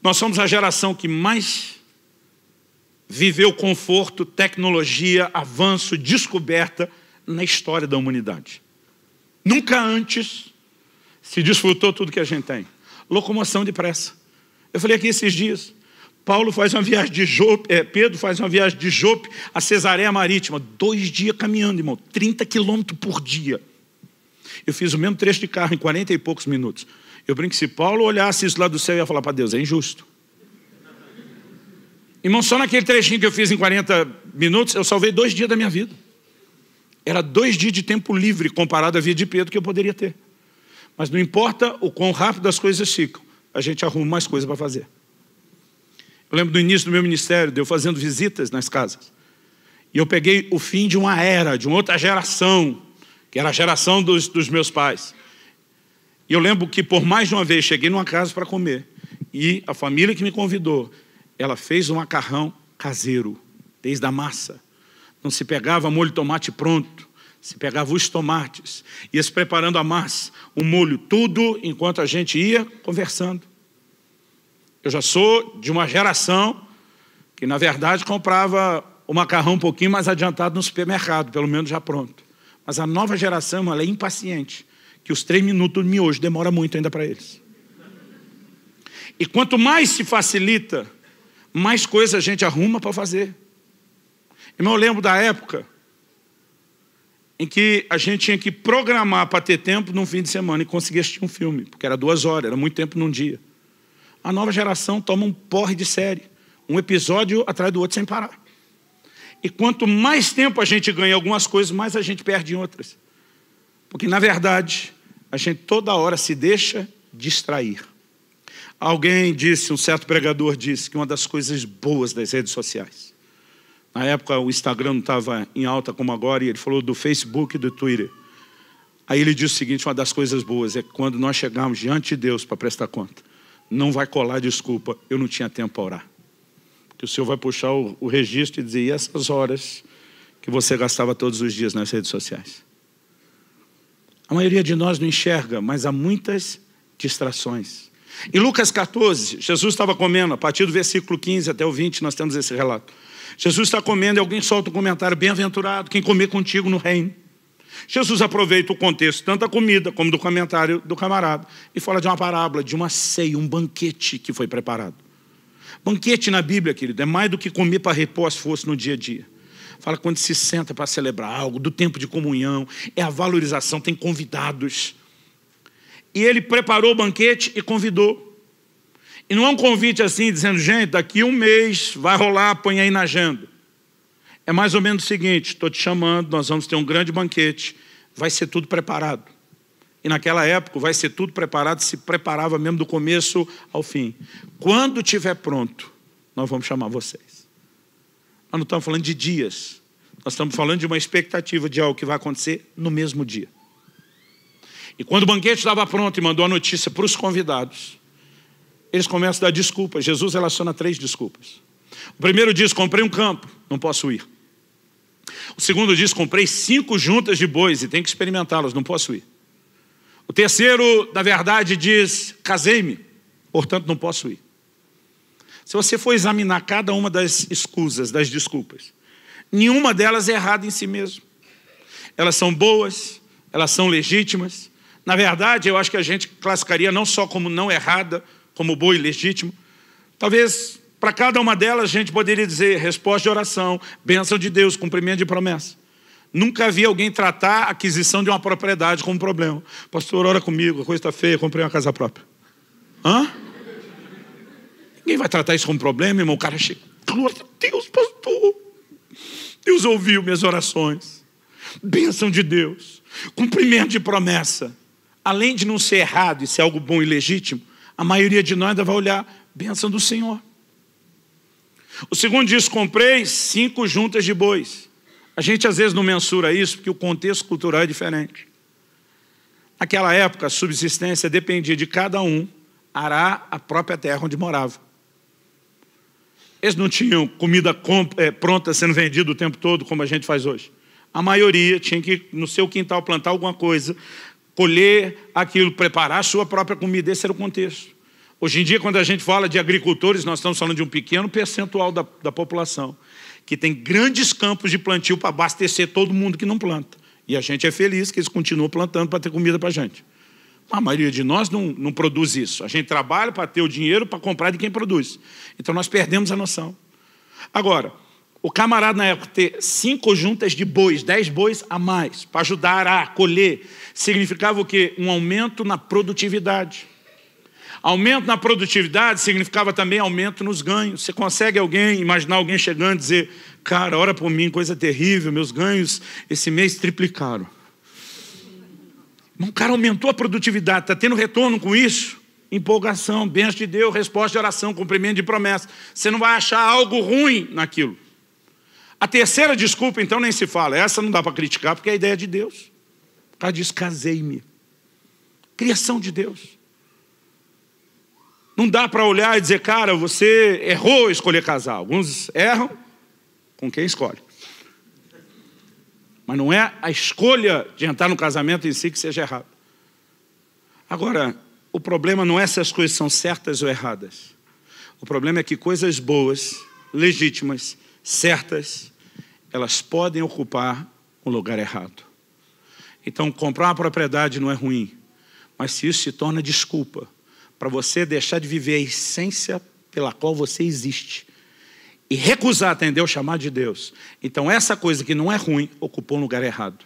Nós somos a geração que mais viveu conforto, tecnologia, avanço, descoberta na história da humanidade. Nunca antes se desfrutou tudo que a gente tem. Locomoção depressa. Eu falei aqui esses dias. Paulo faz uma viagem de Jope, é, Pedro faz uma viagem de Jope a Cesareia Marítima. Dois dias caminhando, irmão. 30 quilômetros por dia. Eu fiz o mesmo trecho de carro em 40 e poucos minutos. Eu brinco que se Paulo olhasse isso lá do céu, ia falar para Deus: é injusto. Irmão, só naquele trechinho que eu fiz em 40 minutos, eu salvei dois dias da minha vida. Era dois dias de tempo livre comparado à via de Pedro que eu poderia ter. Mas não importa o quão rápido as coisas ficam, a gente arruma mais coisas para fazer. Eu lembro do início do meu ministério, de eu fazendo visitas nas casas. E eu peguei o fim de uma era, de uma outra geração, que era a geração dos, dos meus pais. E eu lembro que por mais de uma vez cheguei numa casa para comer. E a família que me convidou, ela fez um macarrão caseiro, desde a massa. Não se pegava molho de tomate pronto, se pegava os tomates, ia se preparando a massa, o molho, tudo, enquanto a gente ia conversando. Eu já sou de uma geração que, na verdade, comprava o macarrão um pouquinho mais adiantado no supermercado, pelo menos já pronto. Mas a nova geração ela é impaciente que os três minutos de miojo demora muito ainda para eles. E quanto mais se facilita, mais coisa a gente arruma para fazer. Irmão, eu lembro da época em que a gente tinha que programar para ter tempo num fim de semana e conseguir assistir um filme, porque era duas horas, era muito tempo num dia. A nova geração toma um porre de série, um episódio atrás do outro sem parar. E quanto mais tempo a gente ganha em algumas coisas, mais a gente perde em outras. Porque, na verdade, a gente toda hora se deixa distrair. Alguém disse, um certo pregador disse, que uma das coisas boas das redes sociais. Na época o Instagram não estava em alta como agora, e ele falou do Facebook e do Twitter. Aí ele disse o seguinte: uma das coisas boas é que quando nós chegarmos diante de Deus para prestar conta, não vai colar desculpa, eu não tinha tempo para orar. Porque o Senhor vai puxar o, o registro e dizer: e essas horas que você gastava todos os dias nas redes sociais? A maioria de nós não enxerga, mas há muitas distrações. Em Lucas 14, Jesus estava comendo, a partir do versículo 15 até o 20, nós temos esse relato. Jesus está comendo e alguém solta um comentário: bem-aventurado quem comer contigo no reino. Jesus aproveita o contexto, tanto da comida como do comentário do camarada, e fala de uma parábola, de uma ceia, um banquete que foi preparado. Banquete na Bíblia, querido, é mais do que comer para repor as forças no dia a dia. Fala quando se senta para celebrar algo, do tempo de comunhão, é a valorização, tem convidados. E ele preparou o banquete e convidou. E não é um convite assim, dizendo, gente, daqui um mês vai rolar, põe aí na agenda. É mais ou menos o seguinte: estou te chamando, nós vamos ter um grande banquete, vai ser tudo preparado. E naquela época, vai ser tudo preparado, se preparava mesmo do começo ao fim. Quando tiver pronto, nós vamos chamar vocês. Nós não estamos falando de dias. Nós estamos falando de uma expectativa de algo que vai acontecer no mesmo dia. E quando o banquete estava pronto e mandou a notícia para os convidados, eles começam a dar desculpas. Jesus relaciona três desculpas. O primeiro diz: comprei um campo, não posso ir. O segundo diz: comprei cinco juntas de bois e tenho que experimentá-las, não posso ir. O terceiro, na verdade, diz: casei-me, portanto não posso ir. Se você for examinar cada uma das escusas, das desculpas, nenhuma delas é errada em si mesmo. Elas são boas, elas são legítimas. Na verdade, eu acho que a gente classificaria não só como não errada, como boa e legítima. Talvez para cada uma delas a gente poderia dizer resposta de oração, bênção de Deus, cumprimento de promessa. Nunca vi alguém tratar a aquisição de uma propriedade como um problema. Pastor, ora comigo, a coisa está feia, comprei uma casa própria. Hã? Ninguém vai tratar isso como problema, irmão. O cara chega, glória a Deus, pastor. Deus ouviu minhas orações. Bênção de Deus. Cumprimento de promessa. Além de não ser errado e ser algo bom e legítimo, a maioria de nós ainda vai olhar, bênção do Senhor. O segundo diz: comprei cinco juntas de bois. A gente às vezes não mensura isso porque o contexto cultural é diferente. Naquela época, a subsistência dependia de cada um arar a própria terra onde morava. Eles não tinham comida eh, pronta sendo vendida o tempo todo, como a gente faz hoje. A maioria tinha que, no seu quintal, plantar alguma coisa, colher aquilo, preparar a sua própria comida. Esse era o contexto. Hoje em dia, quando a gente fala de agricultores, nós estamos falando de um pequeno percentual da, da população, que tem grandes campos de plantio para abastecer todo mundo que não planta. E a gente é feliz que eles continuam plantando para ter comida para a gente. A maioria de nós não, não produz isso. A gente trabalha para ter o dinheiro para comprar de quem produz. Então nós perdemos a noção. Agora, o camarada na época ter cinco juntas de bois, dez bois a mais, para ajudar a colher, significava o quê? Um aumento na produtividade. Aumento na produtividade significava também aumento nos ganhos. Você consegue alguém, imaginar alguém chegando e dizer, cara, ora por mim, coisa terrível, meus ganhos esse mês triplicaram. O cara aumentou a produtividade, está tendo retorno com isso? Empolgação, bênção de Deus, resposta de oração, cumprimento de promessa. Você não vai achar algo ruim naquilo. A terceira desculpa, então, nem se fala. Essa não dá para criticar, porque é a ideia de Deus. O cara diz: casei-me. Criação de Deus. Não dá para olhar e dizer, cara, você errou escolher casar. Alguns erram com quem escolhe. Mas não é a escolha de entrar no casamento em si que seja errado. Agora, o problema não é se as coisas são certas ou erradas. O problema é que coisas boas, legítimas, certas, elas podem ocupar um lugar errado. Então, comprar uma propriedade não é ruim, mas se isso se torna desculpa para você deixar de viver a essência pela qual você existe, e recusar atender o chamado de Deus. Então, essa coisa que não é ruim ocupou um lugar errado.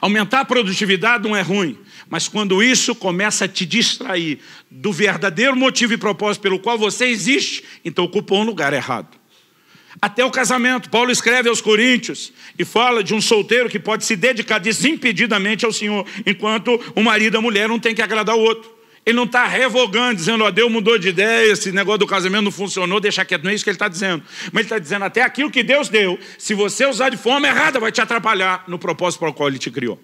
Aumentar a produtividade não é ruim, mas quando isso começa a te distrair do verdadeiro motivo e propósito pelo qual você existe, então ocupou um lugar errado. Até o casamento, Paulo escreve aos Coríntios e fala de um solteiro que pode se dedicar desimpedidamente ao Senhor, enquanto o marido e a mulher não tem que agradar o outro. Ele não está revogando, dizendo, ó, Deus mudou de ideia, esse negócio do casamento não funcionou, deixa quieto, não é isso que ele está dizendo. Mas ele está dizendo, até aquilo que Deus deu, se você usar de forma errada, vai te atrapalhar no propósito para o qual ele te criou.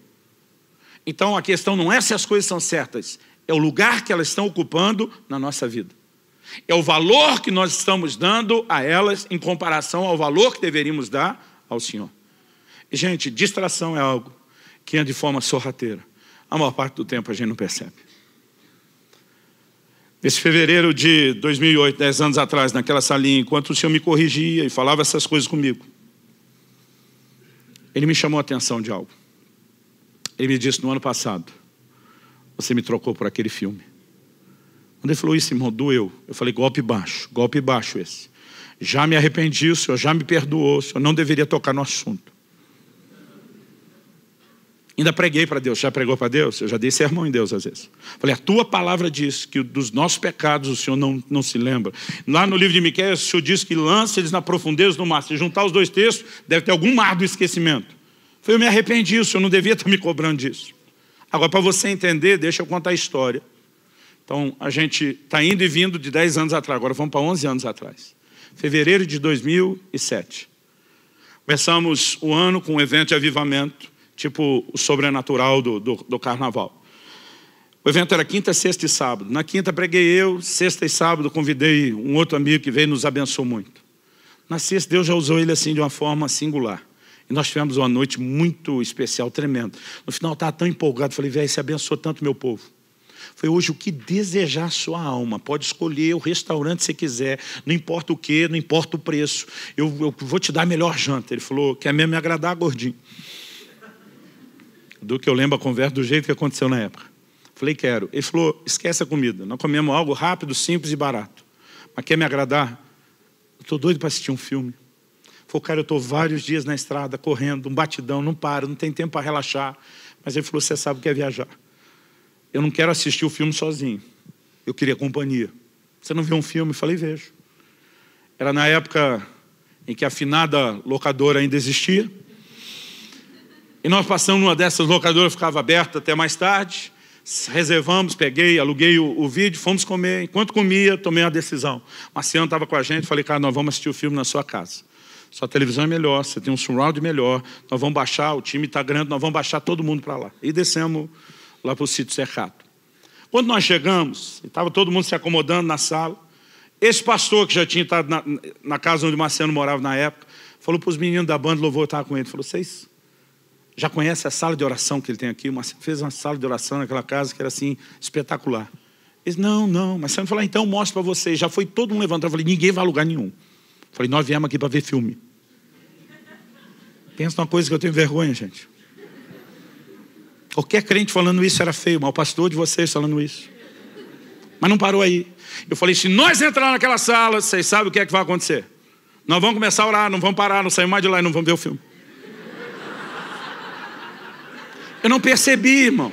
Então a questão não é se as coisas são certas, é o lugar que elas estão ocupando na nossa vida. É o valor que nós estamos dando a elas em comparação ao valor que deveríamos dar ao Senhor. Gente, distração é algo que é de forma sorrateira. A maior parte do tempo a gente não percebe. Nesse fevereiro de 2008, dez anos atrás, naquela salinha, enquanto o Senhor me corrigia e falava essas coisas comigo, ele me chamou a atenção de algo. Ele me disse: no ano passado, você me trocou por aquele filme. Quando ele falou isso, irmão, doeu. Eu falei: golpe baixo, golpe baixo esse. Já me arrependi, o senhor já me perdoou, o senhor não deveria tocar no assunto. Ainda preguei para Deus. Já pregou para Deus? Eu já dei sermão em Deus às vezes. Falei, a tua palavra diz que dos nossos pecados o Senhor não, não se lembra. Lá no livro de Miquel, o Senhor diz que lança eles na profundeza do mar. Se juntar os dois textos, deve ter algum mar do esquecimento. Falei, eu me arrependi disso, eu não devia estar me cobrando disso. Agora, para você entender, deixa eu contar a história. Então, a gente está indo e vindo de 10 anos atrás, agora vamos para 11 anos atrás. Fevereiro de 2007. Começamos o ano com um evento de avivamento tipo o sobrenatural do, do, do carnaval. O evento era quinta, sexta e sábado. Na quinta preguei eu, sexta e sábado convidei um outro amigo que veio e nos abençoou muito. Na sexta, Deus já usou ele assim de uma forma singular. E nós tivemos uma noite muito especial, tremenda. No final, eu estava tão empolgado, falei, velho, você abençoou tanto meu povo. Foi hoje o que desejar sua alma. Pode escolher o restaurante que você quiser, não importa o que, não importa o preço. Eu, eu vou te dar a melhor janta. Ele falou: quer mesmo me agradar, gordinho do que eu lembro a conversa, do jeito que aconteceu na época. Falei, quero. Ele falou, esquece a comida. Nós comemos algo rápido, simples e barato. Mas quer me agradar? estou doido para assistir um filme. Falei, cara, eu estou vários dias na estrada, correndo, um batidão, não paro, não tem tempo para relaxar. Mas ele falou, você sabe o que é viajar. Eu não quero assistir o filme sozinho. Eu queria companhia. Você não viu um filme? falei, vejo. Era na época em que a finada locadora ainda existia. E nós passamos numa dessas locadoras, ficava aberta até mais tarde. Reservamos, peguei, aluguei o, o vídeo, fomos comer. Enquanto comia, tomei uma decisão. Marciano estava com a gente, falei, cara, nós vamos assistir o filme na sua casa. Sua televisão é melhor, você tem um surround melhor. Nós vamos baixar, o time está grande, nós vamos baixar todo mundo para lá. E descemos lá para o sítio cercado. Quando nós chegamos, estava todo mundo se acomodando na sala. Esse pastor que já tinha estado na, na casa onde Marciano morava na época, falou para os meninos da banda, louvor, estava tá com ele. Falou, vocês já conhece a sala de oração que ele tem aqui, uma, fez uma sala de oração naquela casa que era assim, espetacular. Ele disse, não, não, mas você não falar, então eu mostro para vocês. Já foi todo mundo levantado. Eu falei, ninguém vai a lugar nenhum. Eu falei, nós viemos aqui para ver filme. Pensa numa coisa que eu tenho vergonha, gente. Qualquer crente falando isso era feio, mas o pastor de vocês falando isso. Mas não parou aí. Eu falei, se nós entrar naquela sala, vocês sabem o que é que vai acontecer. Nós vamos começar a orar, não vamos parar, não saímos mais de lá e não vamos ver o filme. Eu não percebi, irmão.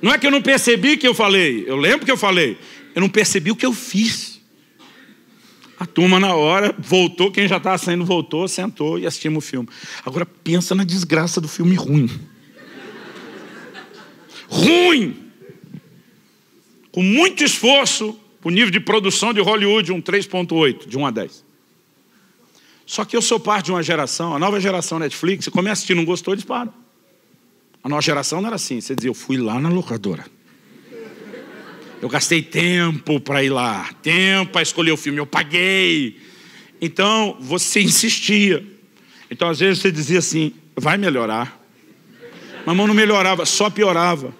Não é que eu não percebi que eu falei, eu lembro que eu falei. Eu não percebi o que eu fiz. A turma na hora voltou, quem já estava saindo voltou, sentou e assistimos o filme. Agora pensa na desgraça do filme ruim. ruim! Com muito esforço, o nível de produção de Hollywood, um 3.8, de 1 a 10. Só que eu sou parte de uma geração, a nova geração Netflix, começa a assistir, não gostou, eles param. A nossa geração não era assim. Você dizia, eu fui lá na locadora. Eu gastei tempo para ir lá, tempo para escolher o filme, eu paguei. Então, você insistia. Então, às vezes, você dizia assim: vai melhorar. Mamão não melhorava, só piorava.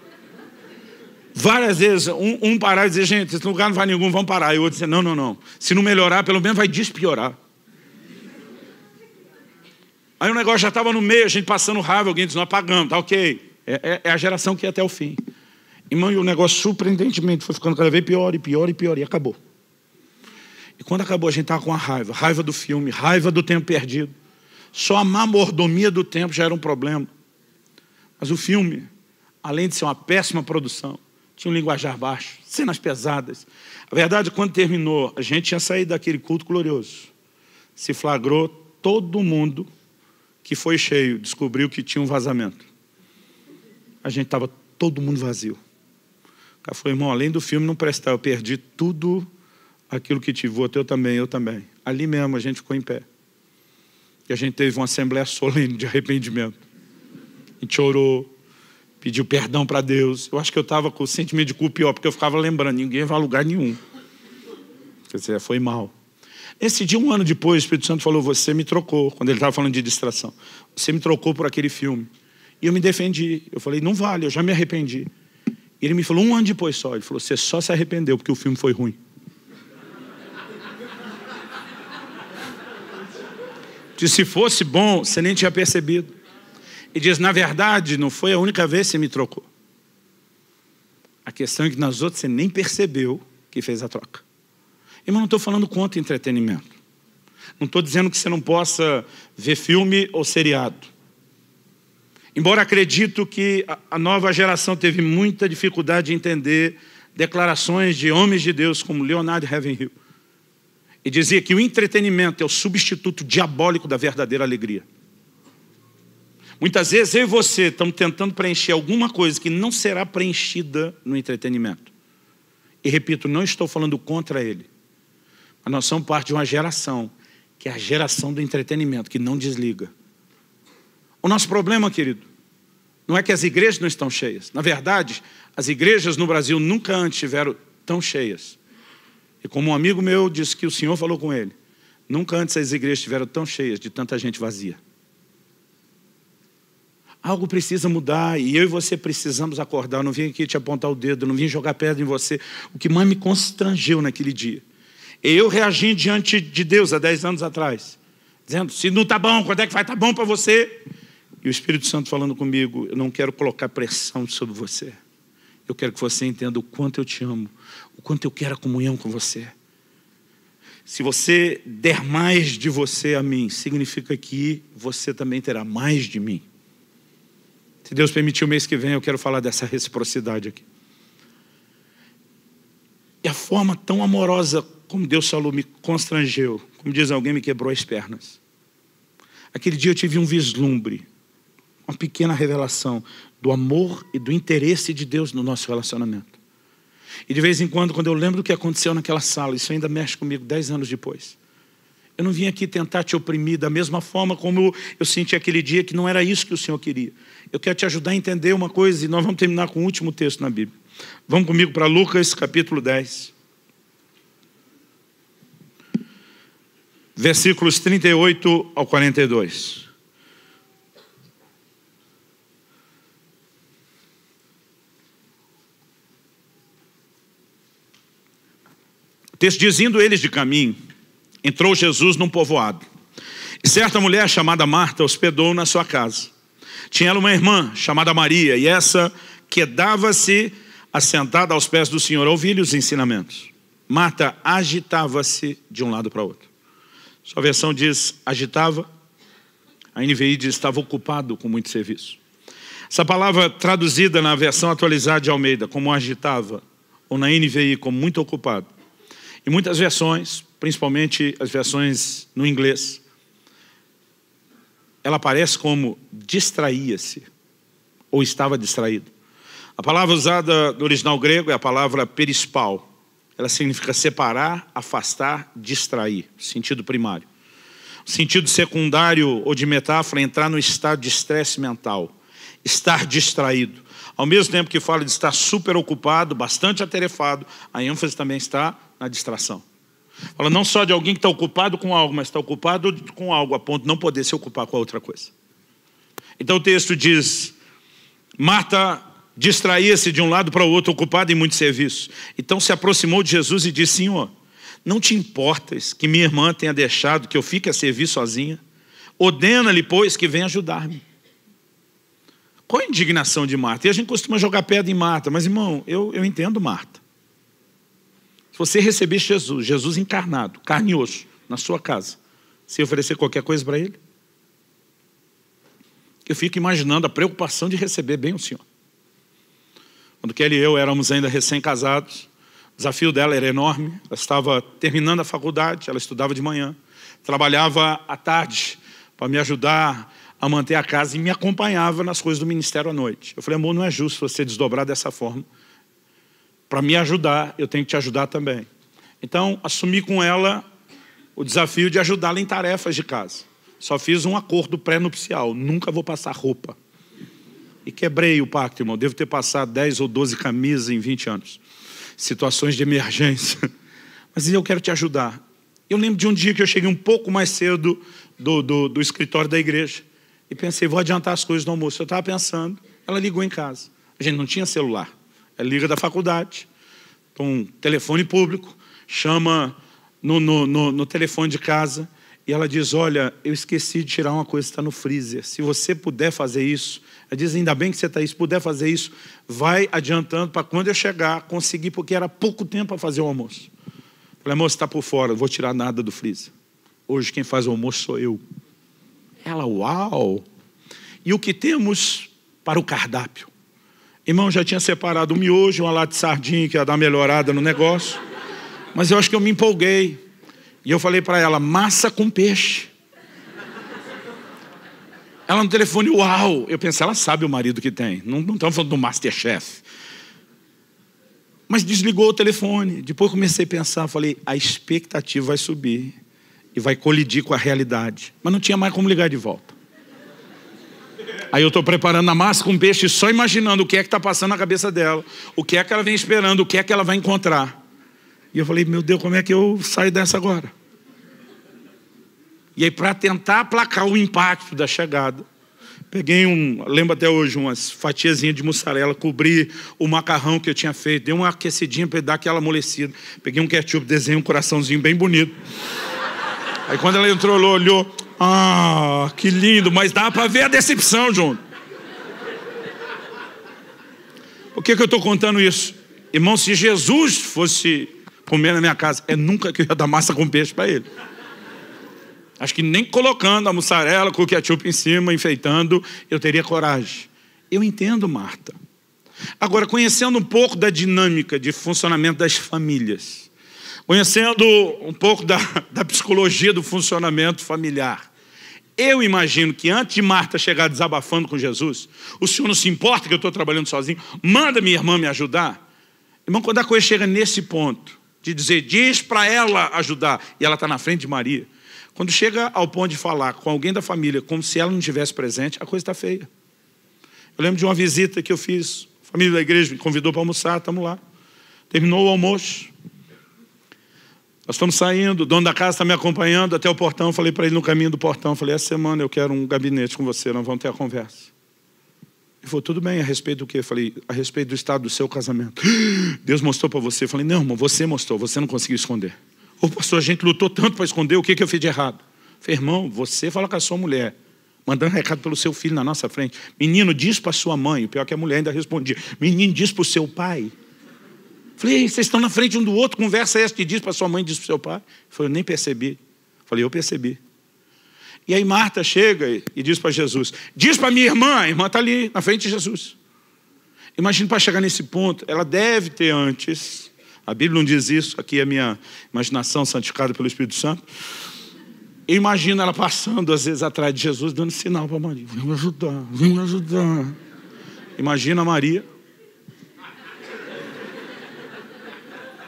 Várias vezes, um, um parar e dizer: gente, esse lugar não vai nenhum, vamos parar. E o outro dizer: não, não, não. Se não melhorar, pelo menos vai despiorar. Aí o negócio já estava no meio, a gente passando raiva, alguém diz, não apagamos, tá ok. É, é, é a geração que ia até o fim. Irmão, e o negócio surpreendentemente foi ficando cada vez pior e pior e pior, e acabou. E quando acabou, a gente estava com a raiva, raiva do filme, raiva do tempo perdido. Só a má mordomia do tempo já era um problema. Mas o filme, além de ser uma péssima produção, tinha um linguajar baixo, cenas pesadas. A verdade, quando terminou, a gente tinha saído daquele culto glorioso. Se flagrou todo mundo que foi cheio, descobriu que tinha um vazamento. A gente estava todo mundo vazio. O cara falou, irmão, além do filme não prestar, eu perdi tudo aquilo que tive, o teu também, eu também. Ali mesmo a gente ficou em pé. E a gente teve uma assembleia solene de arrependimento. A gente orou, pediu perdão para Deus. Eu acho que eu estava com o sentimento de culpa pior, porque eu ficava lembrando, ninguém vai a lugar nenhum. Quer dizer, foi mal. Esse dia, um ano depois, o Espírito Santo falou: Você me trocou, quando ele estava falando de distração. Você me trocou por aquele filme. E eu me defendi. Eu falei: Não vale, eu já me arrependi. E ele me falou um ano depois só: Ele falou, Você só se arrependeu porque o filme foi ruim. Diz: Se fosse bom, você nem tinha percebido. E diz: Na verdade, não foi a única vez que você me trocou. A questão é que nas outras você nem percebeu que fez a troca. Irmão, não estou falando contra entretenimento. Não estou dizendo que você não possa ver filme ou seriado. Embora acredito que a nova geração teve muita dificuldade de entender declarações de homens de Deus como Leonardo Ravenhill. E dizia que o entretenimento é o substituto diabólico da verdadeira alegria. Muitas vezes eu e você estamos tentando preencher alguma coisa que não será preenchida no entretenimento. E repito, não estou falando contra ele nós somos parte de uma geração, que é a geração do entretenimento, que não desliga. O nosso problema, querido, não é que as igrejas não estão cheias. Na verdade, as igrejas no Brasil nunca antes tiveram tão cheias. E como um amigo meu disse que o Senhor falou com ele, nunca antes as igrejas estiveram tão cheias de tanta gente vazia. Algo precisa mudar e eu e você precisamos acordar. Eu não vim aqui te apontar o dedo, não vim jogar pedra em você. O que mais me constrangeu naquele dia eu reagi diante de Deus há 10 anos atrás, dizendo: se não está bom, quando é que vai estar tá bom para você? E o Espírito Santo falando comigo: eu não quero colocar pressão sobre você. Eu quero que você entenda o quanto eu te amo, o quanto eu quero a comunhão com você. Se você der mais de você a mim, significa que você também terá mais de mim. Se Deus permitir, o mês que vem eu quero falar dessa reciprocidade aqui. E a forma tão amorosa como Deus falou, me constrangeu, como diz alguém, me quebrou as pernas. Aquele dia eu tive um vislumbre, uma pequena revelação do amor e do interesse de Deus no nosso relacionamento. E de vez em quando, quando eu lembro do que aconteceu naquela sala, isso ainda mexe comigo dez anos depois. Eu não vim aqui tentar te oprimir da mesma forma como eu senti aquele dia que não era isso que o Senhor queria. Eu quero te ajudar a entender uma coisa e nós vamos terminar com o último texto na Bíblia. Vamos comigo para Lucas capítulo 10. versículos 38 ao 42. Texto dizendo eles de caminho, entrou Jesus num povoado. E certa mulher chamada Marta hospedou na sua casa. Tinha ela uma irmã chamada Maria, e essa quedava-se assentada aos pés do Senhor, ouvindo ouvir-lhe os ensinamentos. Marta agitava-se de um lado para outro. Sua versão diz agitava, a NVI diz estava ocupado com muito serviço. Essa palavra traduzida na versão atualizada de Almeida como agitava, ou na NVI como muito ocupado, em muitas versões, principalmente as versões no inglês, ela aparece como distraía-se, ou estava distraído. A palavra usada no original grego é a palavra perispal, ela significa separar, afastar, distrair, sentido primário. Sentido secundário ou de metáfora, é entrar no estado de estresse mental, estar distraído. Ao mesmo tempo que fala de estar super ocupado, bastante atarefado, a ênfase também está na distração. Fala não só de alguém que está ocupado com algo, mas está ocupado com algo a ponto de não poder se ocupar com a outra coisa. Então o texto diz: Marta distraía-se de um lado para o outro, ocupado em muito serviço. Então se aproximou de Jesus e disse: Senhor, não te importas que minha irmã tenha deixado que eu fique a servir sozinha? Ordena-lhe, pois, que venha ajudar-me. Qual a indignação de Marta? E a gente costuma jogar pedra em Marta, mas irmão, eu, eu entendo Marta. Se você receber Jesus, Jesus encarnado, carne e osso, na sua casa, se oferecer qualquer coisa para ele? Eu fico imaginando a preocupação de receber bem o Senhor. Quando Kelly e eu éramos ainda recém-casados, o desafio dela era enorme. Ela estava terminando a faculdade, ela estudava de manhã, trabalhava à tarde para me ajudar a manter a casa e me acompanhava nas coisas do ministério à noite. Eu falei, amor, não é justo você desdobrar dessa forma. Para me ajudar, eu tenho que te ajudar também. Então, assumi com ela o desafio de ajudá-la em tarefas de casa. Só fiz um acordo pré-nupcial: nunca vou passar roupa. E quebrei o pacto, irmão. Devo ter passado 10 ou 12 camisas em 20 anos. Situações de emergência. Mas eu quero te ajudar. Eu lembro de um dia que eu cheguei um pouco mais cedo do, do, do escritório da igreja. E pensei, vou adiantar as coisas do almoço. Eu estava pensando. Ela ligou em casa. A gente não tinha celular. É liga da faculdade. Então, telefone público. Chama no, no, no, no telefone de casa e ela diz: Olha, eu esqueci de tirar uma coisa que está no freezer. Se você puder fazer isso, ela diz: Ainda bem que você está aí. Se puder fazer isso, vai adiantando para quando eu chegar, conseguir, porque era pouco tempo para fazer o almoço. Eu falei: Moça, está por fora, não vou tirar nada do freezer. Hoje quem faz o almoço sou eu. Ela, uau! E o que temos para o cardápio? Irmão, já tinha separado um miojo, uma lata de sardinha que ia dar melhorada no negócio. Mas eu acho que eu me empolguei. E eu falei para ela: massa com peixe. Ela no telefone, uau! Eu pensei, ela sabe o marido que tem. Não, estamos falando do Masterchef. Mas desligou o telefone. Depois comecei a pensar, falei, a expectativa vai subir e vai colidir com a realidade. Mas não tinha mais como ligar de volta. Aí eu estou preparando a massa com peixe, só imaginando o que é que está passando na cabeça dela, o que é que ela vem esperando, o que é que ela vai encontrar. E eu falei, meu Deus, como é que eu saio dessa agora? E aí, para tentar aplacar o impacto da chegada, peguei um, lembro até hoje, umas fatiazinhas de mussarela, cobri o macarrão que eu tinha feito, dei uma aquecidinha para dar aquela amolecida. Peguei um ketchup, desenhei um coraçãozinho bem bonito. Aí quando ela entrou, ela olhou, ah, que lindo, mas dá para ver a decepção, João. Por que, que eu estou contando isso? Irmão, se Jesus fosse comer na minha casa. É nunca que eu ia dar massa com peixe para ele. Acho que nem colocando a mussarela com o ketchup em cima, enfeitando, eu teria coragem. Eu entendo, Marta. Agora, conhecendo um pouco da dinâmica de funcionamento das famílias, conhecendo um pouco da, da psicologia do funcionamento familiar, eu imagino que antes de Marta chegar desabafando com Jesus, o senhor não se importa que eu estou trabalhando sozinho, manda minha irmã me ajudar. Irmão, quando a coisa chega nesse ponto, de dizer, diz para ela ajudar, e ela está na frente de Maria. Quando chega ao ponto de falar com alguém da família como se ela não estivesse presente, a coisa está feia. Eu lembro de uma visita que eu fiz, a família da igreja me convidou para almoçar, estamos lá. Terminou o almoço. Nós estamos saindo, o dono da casa está me acompanhando até o portão. Falei para ele no caminho do portão, falei, essa semana eu quero um gabinete com você, nós vamos ter a conversa. Ele falou, tudo bem, a respeito do que? Eu falei, a respeito do estado do seu casamento. Deus mostrou para você. Eu falei, não, irmão, você mostrou, você não conseguiu esconder. Ô pastor, a gente lutou tanto para esconder, o que, que eu fiz de errado? Eu falei, irmão, você fala com a sua mulher, mandando recado pelo seu filho na nossa frente. Menino, diz para sua mãe, o pior é que a mulher ainda respondia. Menino, diz para o seu pai. falei, vocês estão na frente um do outro, conversa essa que diz para sua mãe, diz para o seu pai. Eu falei, eu nem percebi. Eu falei, eu percebi. E aí Marta chega e diz para Jesus: Diz para minha irmã, a irmã está ali, na frente de Jesus. Imagina para chegar nesse ponto, ela deve ter antes, a Bíblia não diz isso, aqui é a minha imaginação santificada pelo Espírito Santo. Imagina ela passando, às vezes, atrás de Jesus, dando sinal para Maria: Vem me ajudar, vem me ajudar. Imagina Maria,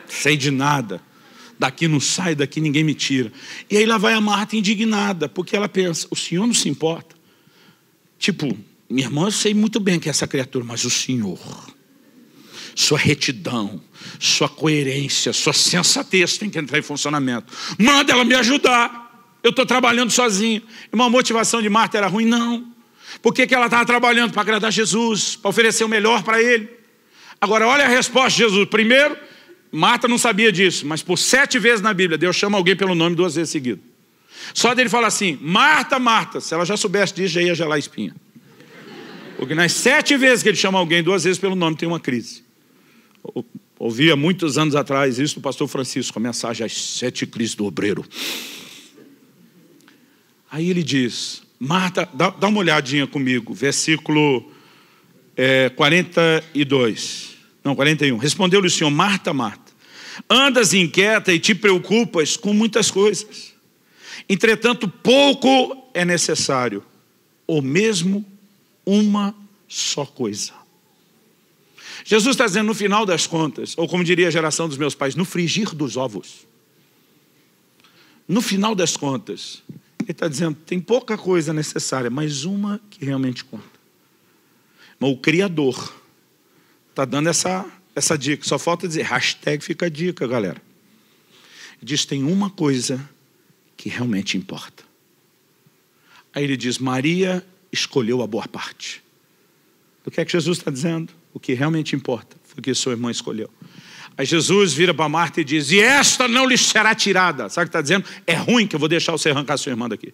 sem de nada daqui não sai, daqui ninguém me tira. E aí lá vai a Marta indignada, porque ela pensa: o senhor não se importa? Tipo, minha irmã, eu sei muito bem que é essa criatura, mas o senhor, sua retidão, sua coerência, sua sensatez tem que entrar em funcionamento. Manda ela me ajudar. Eu estou trabalhando sozinho. Uma motivação de Marta era ruim? Não. Por que, que ela estava trabalhando? Para agradar Jesus, para oferecer o melhor para ele. Agora, olha a resposta de Jesus. Primeiro, Marta não sabia disso, mas por sete vezes na Bíblia, Deus chama alguém pelo nome duas vezes seguido. Só dele falar assim, Marta, Marta, se ela já soubesse disso, já ia gelar espinha. Porque nas sete vezes que ele chama alguém, duas vezes pelo nome, tem uma crise. Ouvia muitos anos atrás isso do pastor Francisco, a mensagem As Sete Crises do Obreiro. Aí ele diz, Marta, dá, dá uma olhadinha comigo, versículo é, eh, 42. Não, 41. Respondeu-lhe o Senhor, Marta, Marta. Andas inquieta e te preocupas com muitas coisas. Entretanto, pouco é necessário, ou mesmo uma só coisa. Jesus está dizendo no final das contas, ou como diria a geração dos meus pais, no frigir dos ovos. No final das contas, ele está dizendo: tem pouca coisa necessária, mas uma que realmente conta. Mas o Criador está dando essa essa dica. Só falta dizer, hashtag fica a dica, galera. Diz, tem uma coisa que realmente importa. Aí ele diz, Maria escolheu a boa parte. O que é que Jesus está dizendo? O que realmente importa foi que sua irmã escolheu. Aí Jesus vira para Marta e diz, e esta não lhe será tirada. Sabe o que está dizendo? É ruim que eu vou deixar você arrancar sua irmã daqui.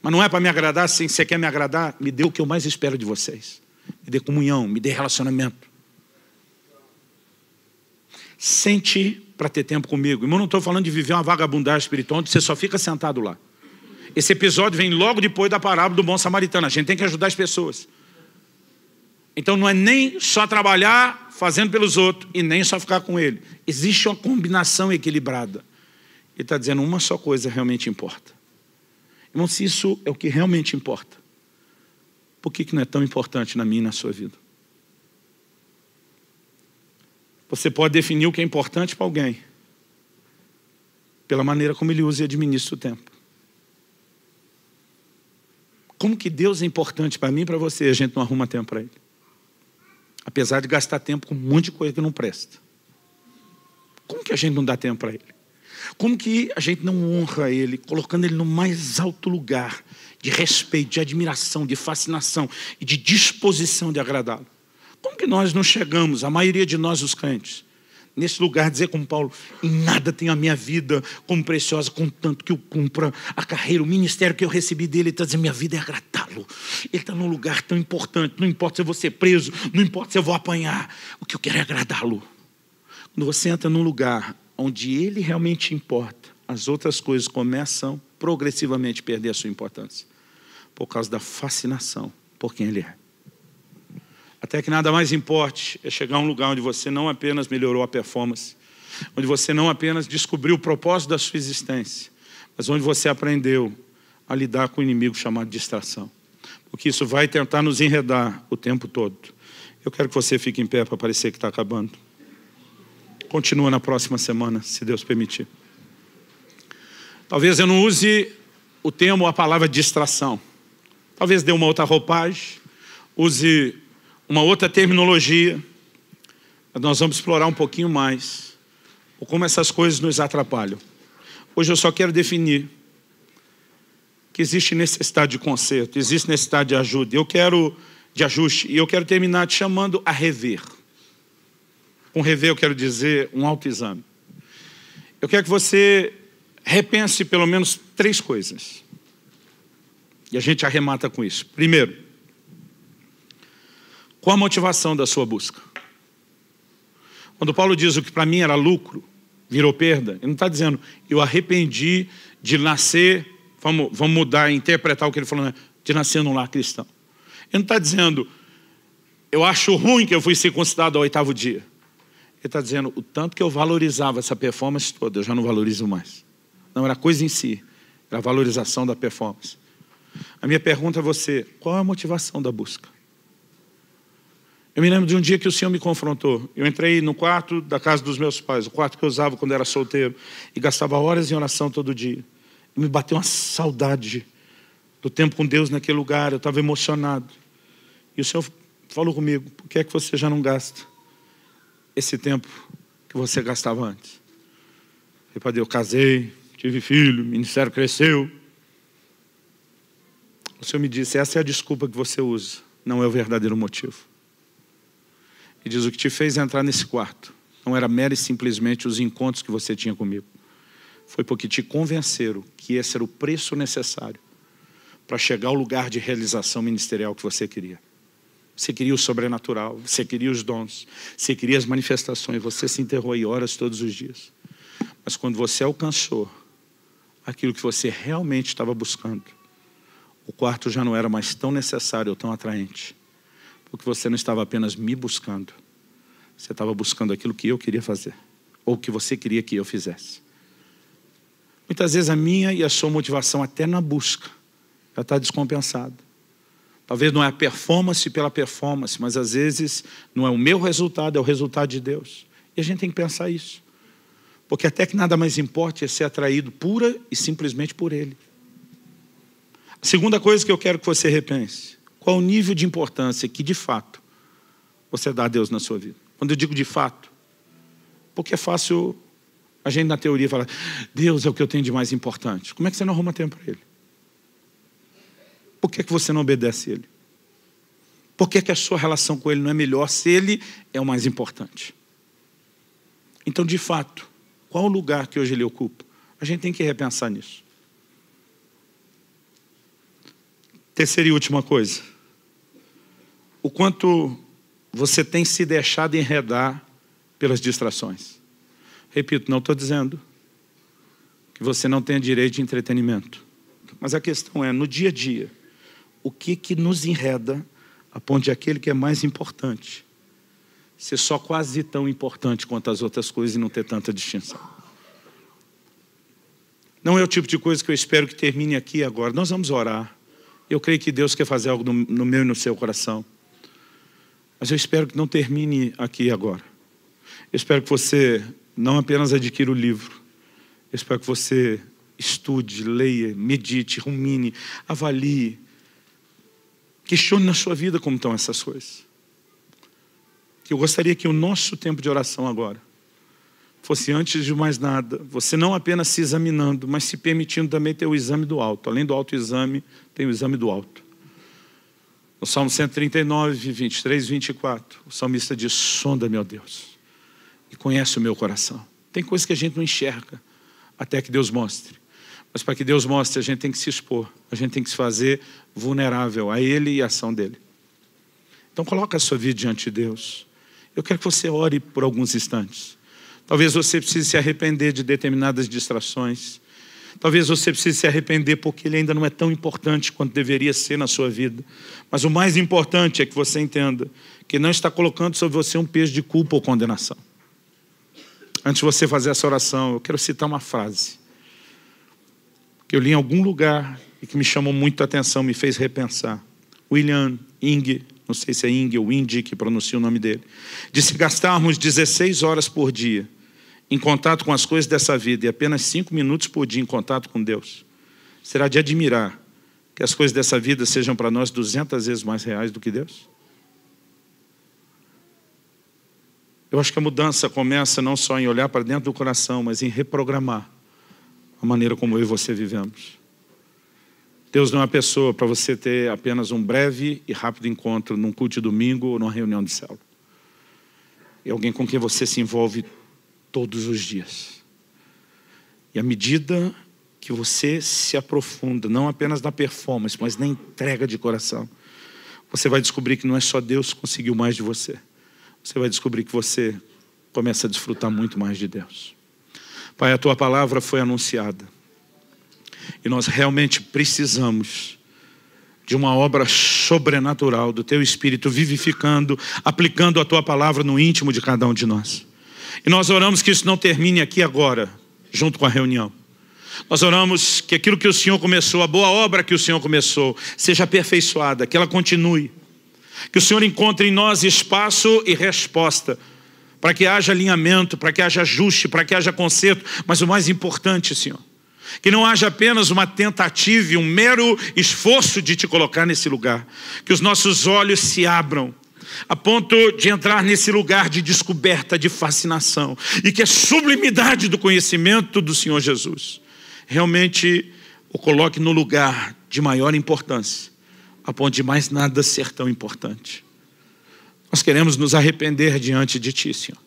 Mas não é para me agradar, sim. Você quer me agradar? Me dê o que eu mais espero de vocês. Me dê comunhão, me dê relacionamento sente para ter tempo comigo. Irmão, não estou falando de viver uma vagabundagem espiritual onde você só fica sentado lá. Esse episódio vem logo depois da parábola do bom samaritano. A gente tem que ajudar as pessoas. Então não é nem só trabalhar fazendo pelos outros e nem só ficar com ele. Existe uma combinação equilibrada. Ele está dizendo uma só coisa realmente importa. Irmão, se isso é o que realmente importa, por que, que não é tão importante na minha e na sua vida? Você pode definir o que é importante para alguém pela maneira como ele usa e administra o tempo. Como que Deus é importante para mim e para você, a gente não arruma tempo para ele. Apesar de gastar tempo com um monte de coisa que não presta. Como que a gente não dá tempo para ele? Como que a gente não honra ele, colocando ele no mais alto lugar de respeito, de admiração, de fascinação e de disposição de agradá-lo? Como que nós não chegamos, a maioria de nós os crentes, nesse lugar, dizer como Paulo, em nada tenho a minha vida como preciosa, contanto que eu cumpra a carreira, o ministério que eu recebi dele, ele está dizendo, minha vida é agradá-lo. Ele está num lugar tão importante, não importa se eu vou ser preso, não importa se eu vou apanhar, o que eu quero é agradá-lo. Quando você entra num lugar onde ele realmente importa, as outras coisas começam progressivamente a perder a sua importância, por causa da fascinação por quem ele é. Até que nada mais importe é chegar a um lugar onde você não apenas melhorou a performance, onde você não apenas descobriu o propósito da sua existência, mas onde você aprendeu a lidar com o inimigo chamado distração. Porque isso vai tentar nos enredar o tempo todo. Eu quero que você fique em pé para parecer que está acabando. Continua na próxima semana, se Deus permitir. Talvez eu não use o termo, a palavra distração. Talvez dê uma outra roupagem, use uma outra terminologia. Nós vamos explorar um pouquinho mais como essas coisas nos atrapalham. Hoje eu só quero definir que existe necessidade de conserto, existe necessidade de ajuda. Eu quero de ajuste e eu quero terminar te chamando a rever. Com rever eu quero dizer um autoexame. Eu quero que você repense pelo menos três coisas. E a gente arremata com isso. Primeiro, qual a motivação da sua busca? Quando Paulo diz o que para mim era lucro, virou perda, ele não está dizendo eu arrependi de nascer, vamos, vamos mudar, interpretar o que ele falou, né? de nascer num lar cristão. Ele não está dizendo eu acho ruim que eu fui circuncidado ao oitavo dia. Ele está dizendo o tanto que eu valorizava essa performance toda, eu já não valorizo mais. Não era coisa em si, era a valorização da performance. A minha pergunta é a você, qual é a motivação da busca? Eu me lembro de um dia que o Senhor me confrontou. Eu entrei no quarto da casa dos meus pais, o quarto que eu usava quando era solteiro, e gastava horas em oração todo dia. E me bateu uma saudade do tempo com Deus naquele lugar, eu estava emocionado. E o Senhor falou comigo: por que é que você já não gasta esse tempo que você gastava antes? Eu falei, eu casei, tive filho, o ministério cresceu. O Senhor me disse: essa é a desculpa que você usa, não é o verdadeiro motivo. E diz: O que te fez entrar nesse quarto não era mera e simplesmente os encontros que você tinha comigo. Foi porque te convenceram que esse era o preço necessário para chegar ao lugar de realização ministerial que você queria. Você queria o sobrenatural, você queria os dons, você queria as manifestações, você se enterrou aí horas todos os dias. Mas quando você alcançou aquilo que você realmente estava buscando, o quarto já não era mais tão necessário ou tão atraente porque você não estava apenas me buscando, você estava buscando aquilo que eu queria fazer, ou que você queria que eu fizesse. Muitas vezes a minha e a sua motivação, até na busca, já está descompensada. Talvez não é a performance pela performance, mas às vezes não é o meu resultado, é o resultado de Deus. E a gente tem que pensar isso. Porque até que nada mais importe é ser atraído pura e simplesmente por Ele. A segunda coisa que eu quero que você repense qual o nível de importância que, de fato, você dá a Deus na sua vida? Quando eu digo de fato, porque é fácil a gente, na teoria, falar: Deus é o que eu tenho de mais importante. Como é que você não arruma tempo para Ele? Por que, é que você não obedece a Ele? Por que, é que a sua relação com Ele não é melhor se Ele é o mais importante? Então, de fato, qual o lugar que hoje Ele ocupa? A gente tem que repensar nisso. Terceira e última coisa o quanto você tem se deixado enredar pelas distrações. Repito, não estou dizendo que você não tenha direito de entretenimento. Mas a questão é, no dia a dia, o que que nos enreda a ponto de aquele que é mais importante ser só quase tão importante quanto as outras coisas e não ter tanta distinção? Não é o tipo de coisa que eu espero que termine aqui agora. Nós vamos orar. Eu creio que Deus quer fazer algo no, no meu e no seu coração. Mas eu espero que não termine aqui agora. Eu espero que você não apenas adquira o livro, eu espero que você estude, leia, medite, rumine, avalie, questione na sua vida como estão essas coisas. Eu gostaria que o nosso tempo de oração agora fosse antes de mais nada, você não apenas se examinando, mas se permitindo também ter o exame do alto. Além do autoexame, tem o exame do alto. No Salmo 139, 23, 24, o salmista diz: Sonda, meu Deus, e conhece o meu coração. Tem coisas que a gente não enxerga até que Deus mostre. Mas para que Deus mostre, a gente tem que se expor, a gente tem que se fazer vulnerável a Ele e a ação dele. Então coloca a sua vida diante de Deus. Eu quero que você ore por alguns instantes. Talvez você precise se arrepender de determinadas distrações. Talvez você precise se arrepender porque ele ainda não é tão importante quanto deveria ser na sua vida. Mas o mais importante é que você entenda que não está colocando sobre você um peso de culpa ou condenação. Antes de você fazer essa oração, eu quero citar uma frase que eu li em algum lugar e que me chamou muito a atenção, me fez repensar. William Inge, não sei se é Inge ou Indy que pronuncia o nome dele, disse: gastarmos 16 horas por dia em contato com as coisas dessa vida e apenas cinco minutos por dia em contato com Deus, será de admirar que as coisas dessa vida sejam para nós 200 vezes mais reais do que Deus? Eu acho que a mudança começa não só em olhar para dentro do coração, mas em reprogramar a maneira como eu e você vivemos. Deus não é uma pessoa para você ter apenas um breve e rápido encontro num culto de domingo ou numa reunião de célula. É alguém com quem você se envolve todos os dias. E à medida que você se aprofunda, não apenas na performance, mas na entrega de coração, você vai descobrir que não é só Deus que conseguiu mais de você. Você vai descobrir que você começa a desfrutar muito mais de Deus. Pai, a tua palavra foi anunciada. E nós realmente precisamos de uma obra sobrenatural do teu espírito vivificando, aplicando a tua palavra no íntimo de cada um de nós. E nós oramos que isso não termine aqui agora, junto com a reunião. Nós oramos que aquilo que o Senhor começou, a boa obra que o Senhor começou, seja aperfeiçoada, que ela continue. Que o Senhor encontre em nós espaço e resposta, para que haja alinhamento, para que haja ajuste, para que haja conserto, mas o mais importante, Senhor, que não haja apenas uma tentativa e um mero esforço de te colocar nesse lugar. Que os nossos olhos se abram a ponto de entrar nesse lugar de descoberta, de fascinação, e que a sublimidade do conhecimento do Senhor Jesus realmente o coloque no lugar de maior importância, a ponto de mais nada ser tão importante. Nós queremos nos arrepender diante de Ti, Senhor.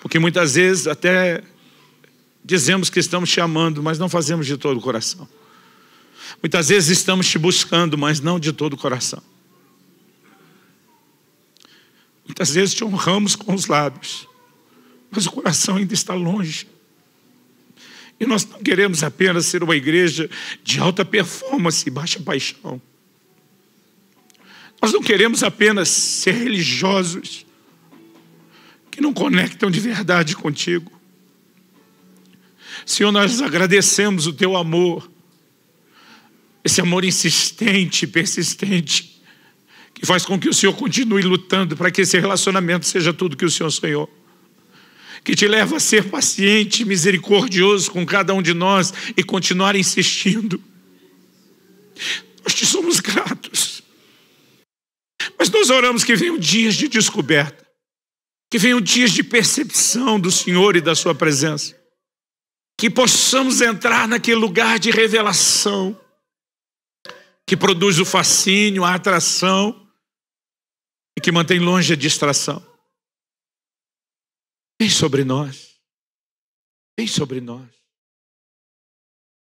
Porque muitas vezes até dizemos que estamos te amando, mas não fazemos de todo o coração. Muitas vezes estamos te buscando, mas não de todo o coração. Muitas vezes te honramos com os lábios, mas o coração ainda está longe. E nós não queremos apenas ser uma igreja de alta performance e baixa paixão. Nós não queremos apenas ser religiosos que não conectam de verdade contigo. Senhor, nós agradecemos o teu amor, esse amor insistente, persistente que faz com que o Senhor continue lutando para que esse relacionamento seja tudo que o Senhor sonhou. Que te leva a ser paciente, misericordioso com cada um de nós e continuar insistindo. Nós te somos gratos. Mas nós oramos que venham dias de descoberta, que venham dias de percepção do Senhor e da Sua presença, que possamos entrar naquele lugar de revelação que produz o fascínio, a atração, e que mantém longe a distração. Vem sobre nós. Vem sobre nós.